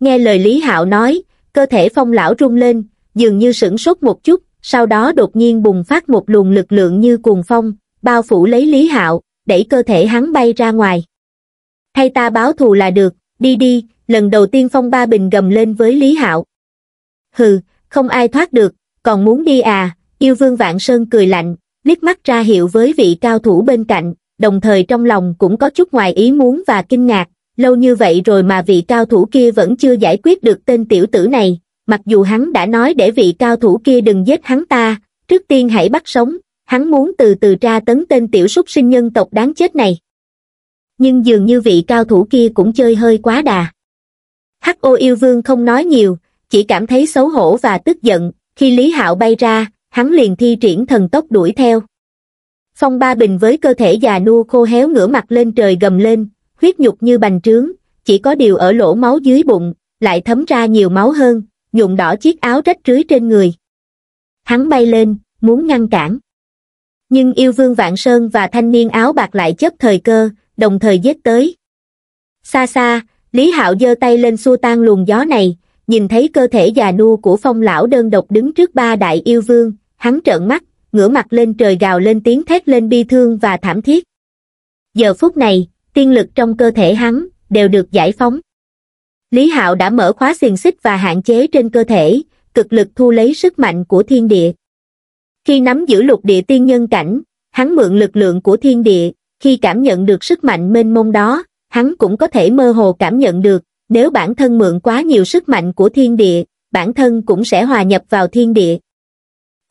Nghe lời Lý Hạo nói, cơ thể phong lão rung lên, dường như sửng sốt một chút, sau đó đột nhiên bùng phát một luồng lực lượng như cuồng phong, bao phủ lấy Lý Hạo, đẩy cơ thể hắn bay ra ngoài. Thay ta báo thù là được, đi đi, lần đầu tiên phong ba bình gầm lên với Lý Hạo. Hừ, không ai thoát được, còn muốn đi à, yêu vương vạn sơn cười lạnh, liếc mắt ra hiệu với vị cao thủ bên cạnh, đồng thời trong lòng cũng có chút ngoài ý muốn và kinh ngạc, lâu như vậy rồi mà vị cao thủ kia vẫn chưa giải quyết được tên tiểu tử này, mặc dù hắn đã nói để vị cao thủ kia đừng giết hắn ta, trước tiên hãy bắt sống, hắn muốn từ từ tra tấn tên tiểu súc sinh nhân tộc đáng chết này. Nhưng dường như vị cao thủ kia cũng chơi hơi quá đà. Hắc ô yêu vương không nói nhiều, chỉ cảm thấy xấu hổ và tức giận, khi Lý Hạo bay ra, hắn liền thi triển thần tốc đuổi theo. Phong Ba Bình với cơ thể già nua khô héo ngửa mặt lên trời gầm lên, huyết nhục như bành trướng, chỉ có điều ở lỗ máu dưới bụng, lại thấm ra nhiều máu hơn, nhuộm đỏ chiếc áo rách rưới trên người. Hắn bay lên, muốn ngăn cản. Nhưng yêu vương Vạn Sơn và thanh niên áo bạc lại chấp thời cơ, đồng thời giết tới. Xa xa, Lý Hạo giơ tay lên xua tan luồng gió này, nhìn thấy cơ thể già nua của phong lão đơn độc đứng trước ba đại yêu vương, hắn trợn mắt, ngửa mặt lên trời gào lên tiếng thét lên bi thương và thảm thiết. Giờ phút này, tiên lực trong cơ thể hắn, đều được giải phóng. Lý Hạo đã mở khóa xiềng xích và hạn chế trên cơ thể, cực lực thu lấy sức mạnh của thiên địa. Khi nắm giữ lục địa tiên nhân cảnh, hắn mượn lực lượng của thiên địa, khi cảm nhận được sức mạnh mênh mông đó, hắn cũng có thể mơ hồ cảm nhận được, nếu bản thân mượn quá nhiều sức mạnh của thiên địa, bản thân cũng sẽ hòa nhập vào thiên địa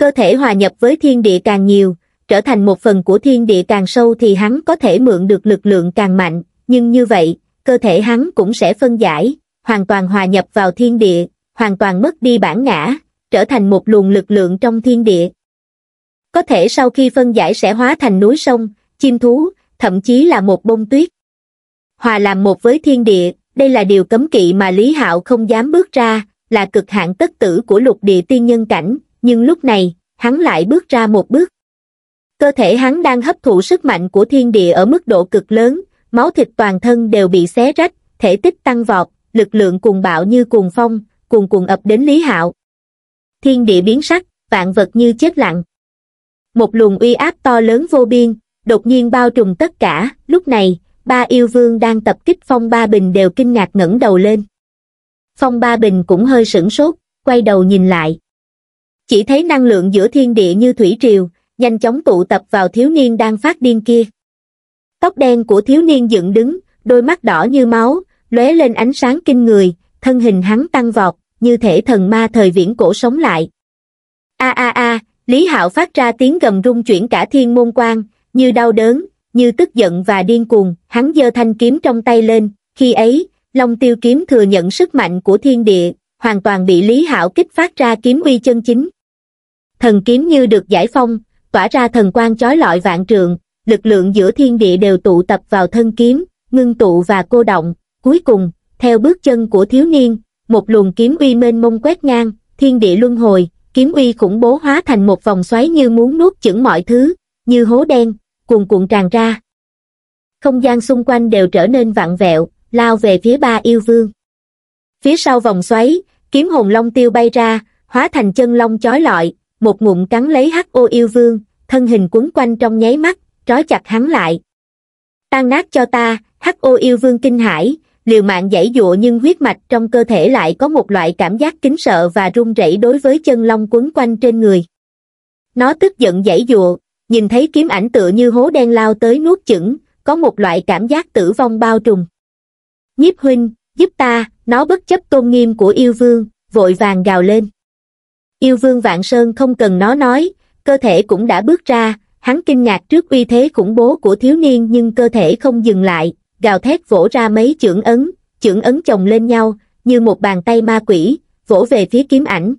cơ thể hòa nhập với thiên địa càng nhiều, trở thành một phần của thiên địa càng sâu thì hắn có thể mượn được lực lượng càng mạnh, nhưng như vậy, cơ thể hắn cũng sẽ phân giải, hoàn toàn hòa nhập vào thiên địa, hoàn toàn mất đi bản ngã, trở thành một luồng lực lượng trong thiên địa. Có thể sau khi phân giải sẽ hóa thành núi sông, chim thú, thậm chí là một bông tuyết. Hòa làm một với thiên địa, đây là điều cấm kỵ mà Lý Hạo không dám bước ra, là cực hạn tất tử của lục địa tiên nhân cảnh, nhưng lúc này, hắn lại bước ra một bước. Cơ thể hắn đang hấp thụ sức mạnh của thiên địa ở mức độ cực lớn, máu thịt toàn thân đều bị xé rách, thể tích tăng vọt, lực lượng cuồng bạo như cuồng phong, cuồn cuồn ập đến Lý Hạo. Thiên địa biến sắc, vạn vật như chết lặng. Một luồng uy áp to lớn vô biên, đột nhiên bao trùm tất cả, lúc này, ba yêu vương đang tập kích Phong Ba Bình đều kinh ngạc ngẩng đầu lên. Phong Ba Bình cũng hơi sửng sốt, quay đầu nhìn lại chỉ thấy năng lượng giữa thiên địa như thủy triều nhanh chóng tụ tập vào thiếu niên đang phát điên kia tóc đen của thiếu niên dựng đứng đôi mắt đỏ như máu lóe lên ánh sáng kinh người thân hình hắn tăng vọt như thể thần ma thời viễn cổ sống lại a a a lý hạo phát ra tiếng gầm rung chuyển cả thiên môn quan như đau đớn như tức giận và điên cuồng hắn giơ thanh kiếm trong tay lên khi ấy long tiêu kiếm thừa nhận sức mạnh của thiên địa hoàn toàn bị lý hạo kích phát ra kiếm uy chân chính thần kiếm như được giải phong, tỏa ra thần quang chói lọi vạn trường, lực lượng giữa thiên địa đều tụ tập vào thân kiếm, ngưng tụ và cô động, cuối cùng, theo bước chân của thiếu niên, một luồng kiếm uy mênh mông quét ngang, thiên địa luân hồi, kiếm uy khủng bố hóa thành một vòng xoáy như muốn nuốt chửng mọi thứ, như hố đen, cuồn cuộn tràn ra. Không gian xung quanh đều trở nên vặn vẹo, lao về phía ba yêu vương. Phía sau vòng xoáy, kiếm hồn long tiêu bay ra, hóa thành chân long chói lọi, một ngụm cắn lấy hắc ô yêu vương thân hình cuốn quanh trong nháy mắt trói chặt hắn lại tan nát cho ta hắc ô yêu vương kinh hãi liều mạng dãy dụa nhưng huyết mạch trong cơ thể lại có một loại cảm giác kính sợ và run rẩy đối với chân long cuốn quanh trên người nó tức giận dãy dụa nhìn thấy kiếm ảnh tựa như hố đen lao tới nuốt chửng có một loại cảm giác tử vong bao trùm nhiếp huynh giúp ta nó bất chấp tôn nghiêm của yêu vương vội vàng gào lên Yêu vương Vạn Sơn không cần nó nói, cơ thể cũng đã bước ra, hắn kinh ngạc trước uy thế khủng bố của thiếu niên nhưng cơ thể không dừng lại, gào thét vỗ ra mấy chưởng ấn, chưởng ấn chồng lên nhau, như một bàn tay ma quỷ, vỗ về phía kiếm ảnh.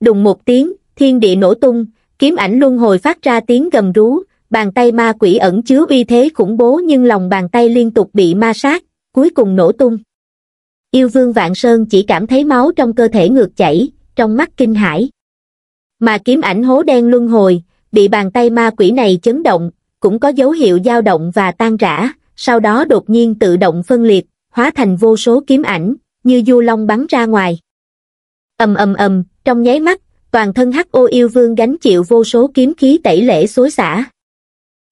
Đùng một tiếng, thiên địa nổ tung, kiếm ảnh luân hồi phát ra tiếng gầm rú, bàn tay ma quỷ ẩn chứa uy thế khủng bố nhưng lòng bàn tay liên tục bị ma sát, cuối cùng nổ tung. Yêu vương Vạn Sơn chỉ cảm thấy máu trong cơ thể ngược chảy, trong mắt kinh hãi mà kiếm ảnh hố đen luân hồi bị bàn tay ma quỷ này chấn động cũng có dấu hiệu dao động và tan rã sau đó đột nhiên tự động phân liệt hóa thành vô số kiếm ảnh như du long bắn ra ngoài ầm ầm ầm trong nháy mắt toàn thân hắc ô yêu vương gánh chịu vô số kiếm khí tẩy lễ xối xả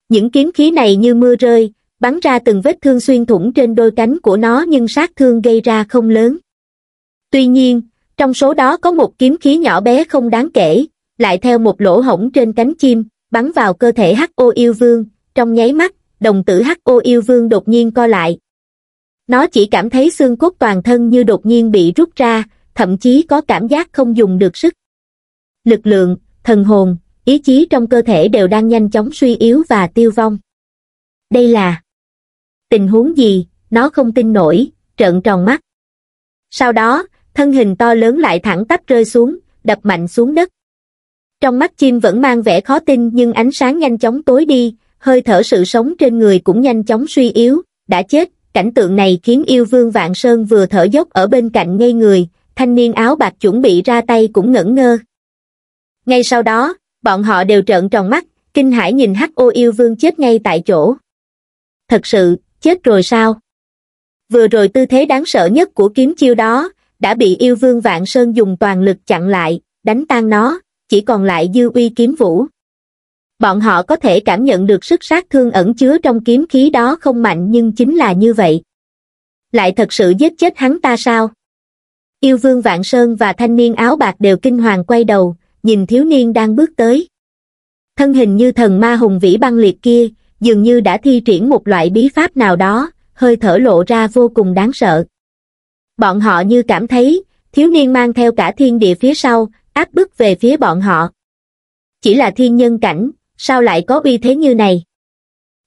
những kiếm khí này như mưa rơi bắn ra từng vết thương xuyên thủng trên đôi cánh của nó nhưng sát thương gây ra không lớn tuy nhiên trong số đó có một kiếm khí nhỏ bé không đáng kể, lại theo một lỗ hổng trên cánh chim, bắn vào cơ thể hắc O yêu vương, trong nháy mắt, đồng tử hắc O yêu vương đột nhiên co lại. Nó chỉ cảm thấy xương cốt toàn thân như đột nhiên bị rút ra, thậm chí có cảm giác không dùng được sức. Lực lượng, thần hồn, ý chí trong cơ thể đều đang nhanh chóng suy yếu và tiêu vong. Đây là tình huống gì, nó không tin nổi, trợn tròn mắt. Sau đó, thân hình to lớn lại thẳng tắp rơi xuống, đập mạnh xuống đất. Trong mắt chim vẫn mang vẻ khó tin nhưng ánh sáng nhanh chóng tối đi, hơi thở sự sống trên người cũng nhanh chóng suy yếu, đã chết, cảnh tượng này khiến yêu vương Vạn Sơn vừa thở dốc ở bên cạnh ngây người, thanh niên áo bạc chuẩn bị ra tay cũng ngẩn ngơ. Ngay sau đó, bọn họ đều trợn tròn mắt, kinh hãi nhìn hắc ô yêu vương chết ngay tại chỗ. Thật sự, chết rồi sao? Vừa rồi tư thế đáng sợ nhất của kiếm chiêu đó, đã bị yêu vương Vạn Sơn dùng toàn lực chặn lại, đánh tan nó, chỉ còn lại dư uy kiếm vũ. Bọn họ có thể cảm nhận được sức sát thương ẩn chứa trong kiếm khí đó không mạnh nhưng chính là như vậy. Lại thật sự giết chết hắn ta sao? Yêu vương Vạn Sơn và thanh niên áo bạc đều kinh hoàng quay đầu, nhìn thiếu niên đang bước tới. Thân hình như thần ma hùng vĩ băng liệt kia, dường như đã thi triển một loại bí pháp nào đó, hơi thở lộ ra vô cùng đáng sợ bọn họ như cảm thấy, thiếu niên mang theo cả thiên địa phía sau, áp bức về phía bọn họ. Chỉ là thiên nhân cảnh, sao lại có uy thế như này?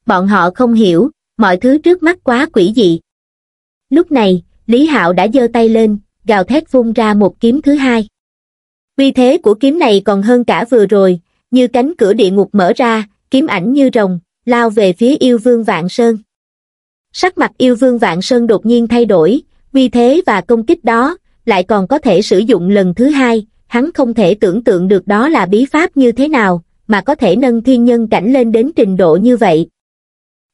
Bọn họ không hiểu, mọi thứ trước mắt quá quỷ dị. Lúc này, Lý Hạo đã giơ tay lên, gào thét phun ra một kiếm thứ hai. Uy thế của kiếm này còn hơn cả vừa rồi, như cánh cửa địa ngục mở ra, kiếm ảnh như rồng, lao về phía yêu vương Vạn Sơn. Sắc mặt yêu vương Vạn Sơn đột nhiên thay đổi, vì thế và công kích đó, lại còn có thể sử dụng lần thứ hai, hắn không thể tưởng tượng được đó là bí pháp như thế nào, mà có thể nâng thiên nhân cảnh lên đến trình độ như vậy.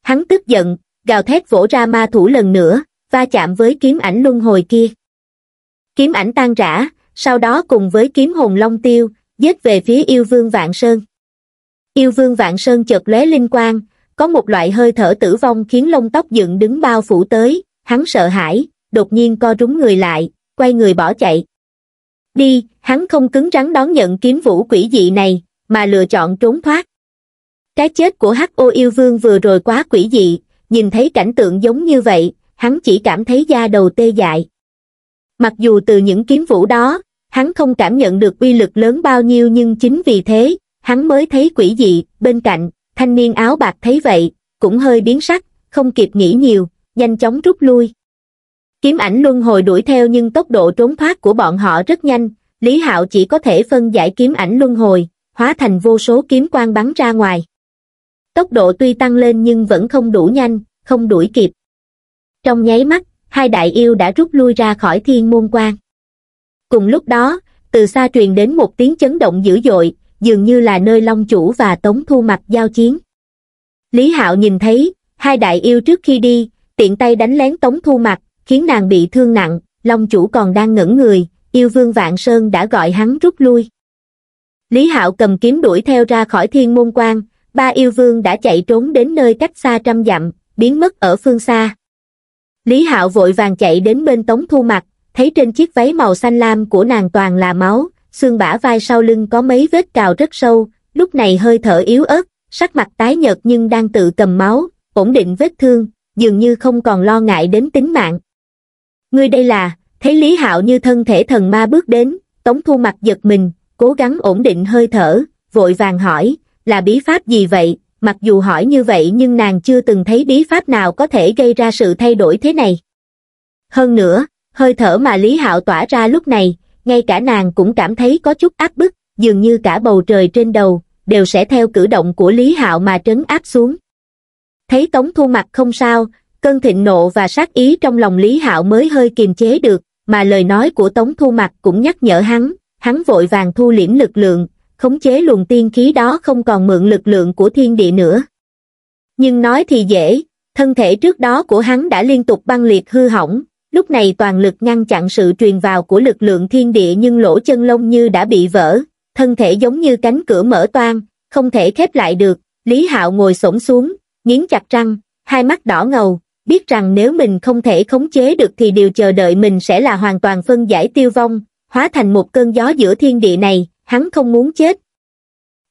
Hắn tức giận, gào thét vỗ ra ma thủ lần nữa, va chạm với kiếm ảnh luân hồi kia. Kiếm ảnh tan rã, sau đó cùng với kiếm hồn long tiêu, giết về phía yêu vương Vạn Sơn. Yêu vương Vạn Sơn chợt lóe linh quang, có một loại hơi thở tử vong khiến lông tóc dựng đứng bao phủ tới, hắn sợ hãi, đột nhiên co rúng người lại, quay người bỏ chạy. Đi, hắn không cứng rắn đón nhận kiếm vũ quỷ dị này, mà lựa chọn trốn thoát. Cái chết của hắc ô yêu vương vừa rồi quá quỷ dị, nhìn thấy cảnh tượng giống như vậy, hắn chỉ cảm thấy da đầu tê dại. Mặc dù từ những kiếm vũ đó, hắn không cảm nhận được uy lực lớn bao nhiêu nhưng chính vì thế, hắn mới thấy quỷ dị, bên cạnh, thanh niên áo bạc thấy vậy, cũng hơi biến sắc, không kịp nghĩ nhiều, nhanh chóng rút lui. Kiếm ảnh luân hồi đuổi theo nhưng tốc độ trốn thoát của bọn họ rất nhanh, Lý Hạo chỉ có thể phân giải kiếm ảnh luân hồi, hóa thành vô số kiếm quang bắn ra ngoài. Tốc độ tuy tăng lên nhưng vẫn không đủ nhanh, không đuổi kịp. Trong nháy mắt, hai đại yêu đã rút lui ra khỏi thiên môn quan. Cùng lúc đó, từ xa truyền đến một tiếng chấn động dữ dội, dường như là nơi Long Chủ và Tống Thu Mặc giao chiến. Lý Hạo nhìn thấy, hai đại yêu trước khi đi, tiện tay đánh lén Tống Thu Mặc, khiến nàng bị thương nặng, Long chủ còn đang ngẩn người, yêu vương Vạn Sơn đã gọi hắn rút lui. Lý Hạo cầm kiếm đuổi theo ra khỏi thiên môn quan, ba yêu vương đã chạy trốn đến nơi cách xa trăm dặm, biến mất ở phương xa. Lý Hạo vội vàng chạy đến bên Tống Thu mặt, thấy trên chiếc váy màu xanh lam của nàng toàn là máu, xương bả vai sau lưng có mấy vết cào rất sâu, lúc này hơi thở yếu ớt, sắc mặt tái nhợt nhưng đang tự cầm máu, ổn định vết thương, dường như không còn lo ngại đến tính mạng ngươi đây là thấy lý hạo như thân thể thần ma bước đến tống thu mặt giật mình cố gắng ổn định hơi thở vội vàng hỏi là bí pháp gì vậy mặc dù hỏi như vậy nhưng nàng chưa từng thấy bí pháp nào có thể gây ra sự thay đổi thế này hơn nữa hơi thở mà lý hạo tỏa ra lúc này ngay cả nàng cũng cảm thấy có chút áp bức dường như cả bầu trời trên đầu đều sẽ theo cử động của lý hạo mà trấn áp xuống thấy tống thu mặt không sao cơn thịnh nộ và sát ý trong lòng Lý Hạo mới hơi kiềm chế được, mà lời nói của Tống Thu Mặc cũng nhắc nhở hắn, hắn vội vàng thu liễm lực lượng, khống chế luồng tiên khí đó không còn mượn lực lượng của thiên địa nữa. Nhưng nói thì dễ, thân thể trước đó của hắn đã liên tục băng liệt hư hỏng, lúc này toàn lực ngăn chặn sự truyền vào của lực lượng thiên địa nhưng lỗ chân lông như đã bị vỡ, thân thể giống như cánh cửa mở toang, không thể khép lại được, Lý Hạo ngồi xổm xuống, nghiến chặt răng, hai mắt đỏ ngầu, biết rằng nếu mình không thể khống chế được thì điều chờ đợi mình sẽ là hoàn toàn phân giải tiêu vong, hóa thành một cơn gió giữa thiên địa này, hắn không muốn chết.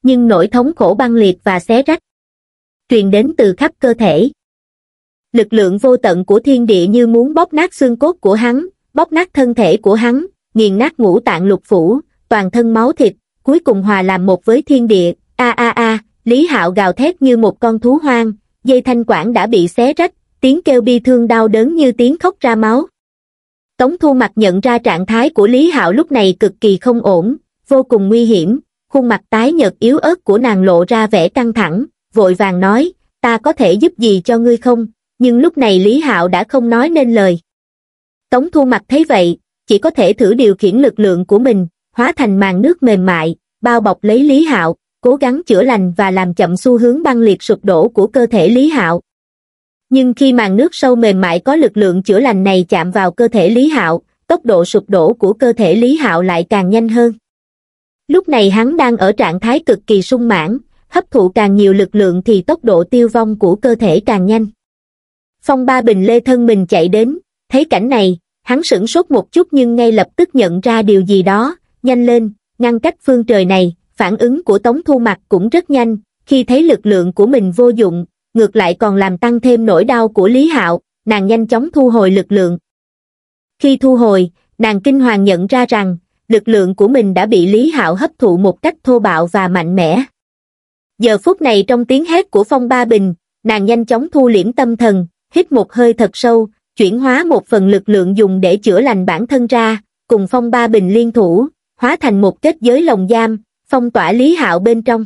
Nhưng nỗi thống khổ băng liệt và xé rách truyền đến từ khắp cơ thể. Lực lượng vô tận của thiên địa như muốn bóp nát xương cốt của hắn, bóp nát thân thể của hắn, nghiền nát ngũ tạng lục phủ, toàn thân máu thịt, cuối cùng hòa làm một với thiên địa, a a a, Lý Hạo gào thét như một con thú hoang, dây thanh quản đã bị xé rách, tiếng kêu bi thương đau đớn như tiếng khóc ra máu tống thu mặt nhận ra trạng thái của lý hạo lúc này cực kỳ không ổn vô cùng nguy hiểm khuôn mặt tái nhợt yếu ớt của nàng lộ ra vẻ căng thẳng vội vàng nói ta có thể giúp gì cho ngươi không nhưng lúc này lý hạo đã không nói nên lời tống thu mặt thấy vậy chỉ có thể thử điều khiển lực lượng của mình hóa thành màn nước mềm mại bao bọc lấy lý hạo cố gắng chữa lành và làm chậm xu hướng băng liệt sụp đổ của cơ thể lý hạo nhưng khi màn nước sâu mềm mại có lực lượng chữa lành này chạm vào cơ thể lý hạo tốc độ sụp đổ của cơ thể lý hạo lại càng nhanh hơn lúc này hắn đang ở trạng thái cực kỳ sung mãn hấp thụ càng nhiều lực lượng thì tốc độ tiêu vong của cơ thể càng nhanh phong ba bình lê thân mình chạy đến thấy cảnh này hắn sửng sốt một chút nhưng ngay lập tức nhận ra điều gì đó nhanh lên ngăn cách phương trời này phản ứng của tống thu mặc cũng rất nhanh khi thấy lực lượng của mình vô dụng ngược lại còn làm tăng thêm nỗi đau của Lý Hạo, nàng nhanh chóng thu hồi lực lượng. Khi thu hồi, nàng kinh hoàng nhận ra rằng, lực lượng của mình đã bị Lý Hạo hấp thụ một cách thô bạo và mạnh mẽ. Giờ phút này trong tiếng hét của Phong Ba Bình, nàng nhanh chóng thu liễm tâm thần, hít một hơi thật sâu, chuyển hóa một phần lực lượng dùng để chữa lành bản thân ra, cùng Phong Ba Bình liên thủ, hóa thành một kết giới lồng giam, phong tỏa Lý Hạo bên trong.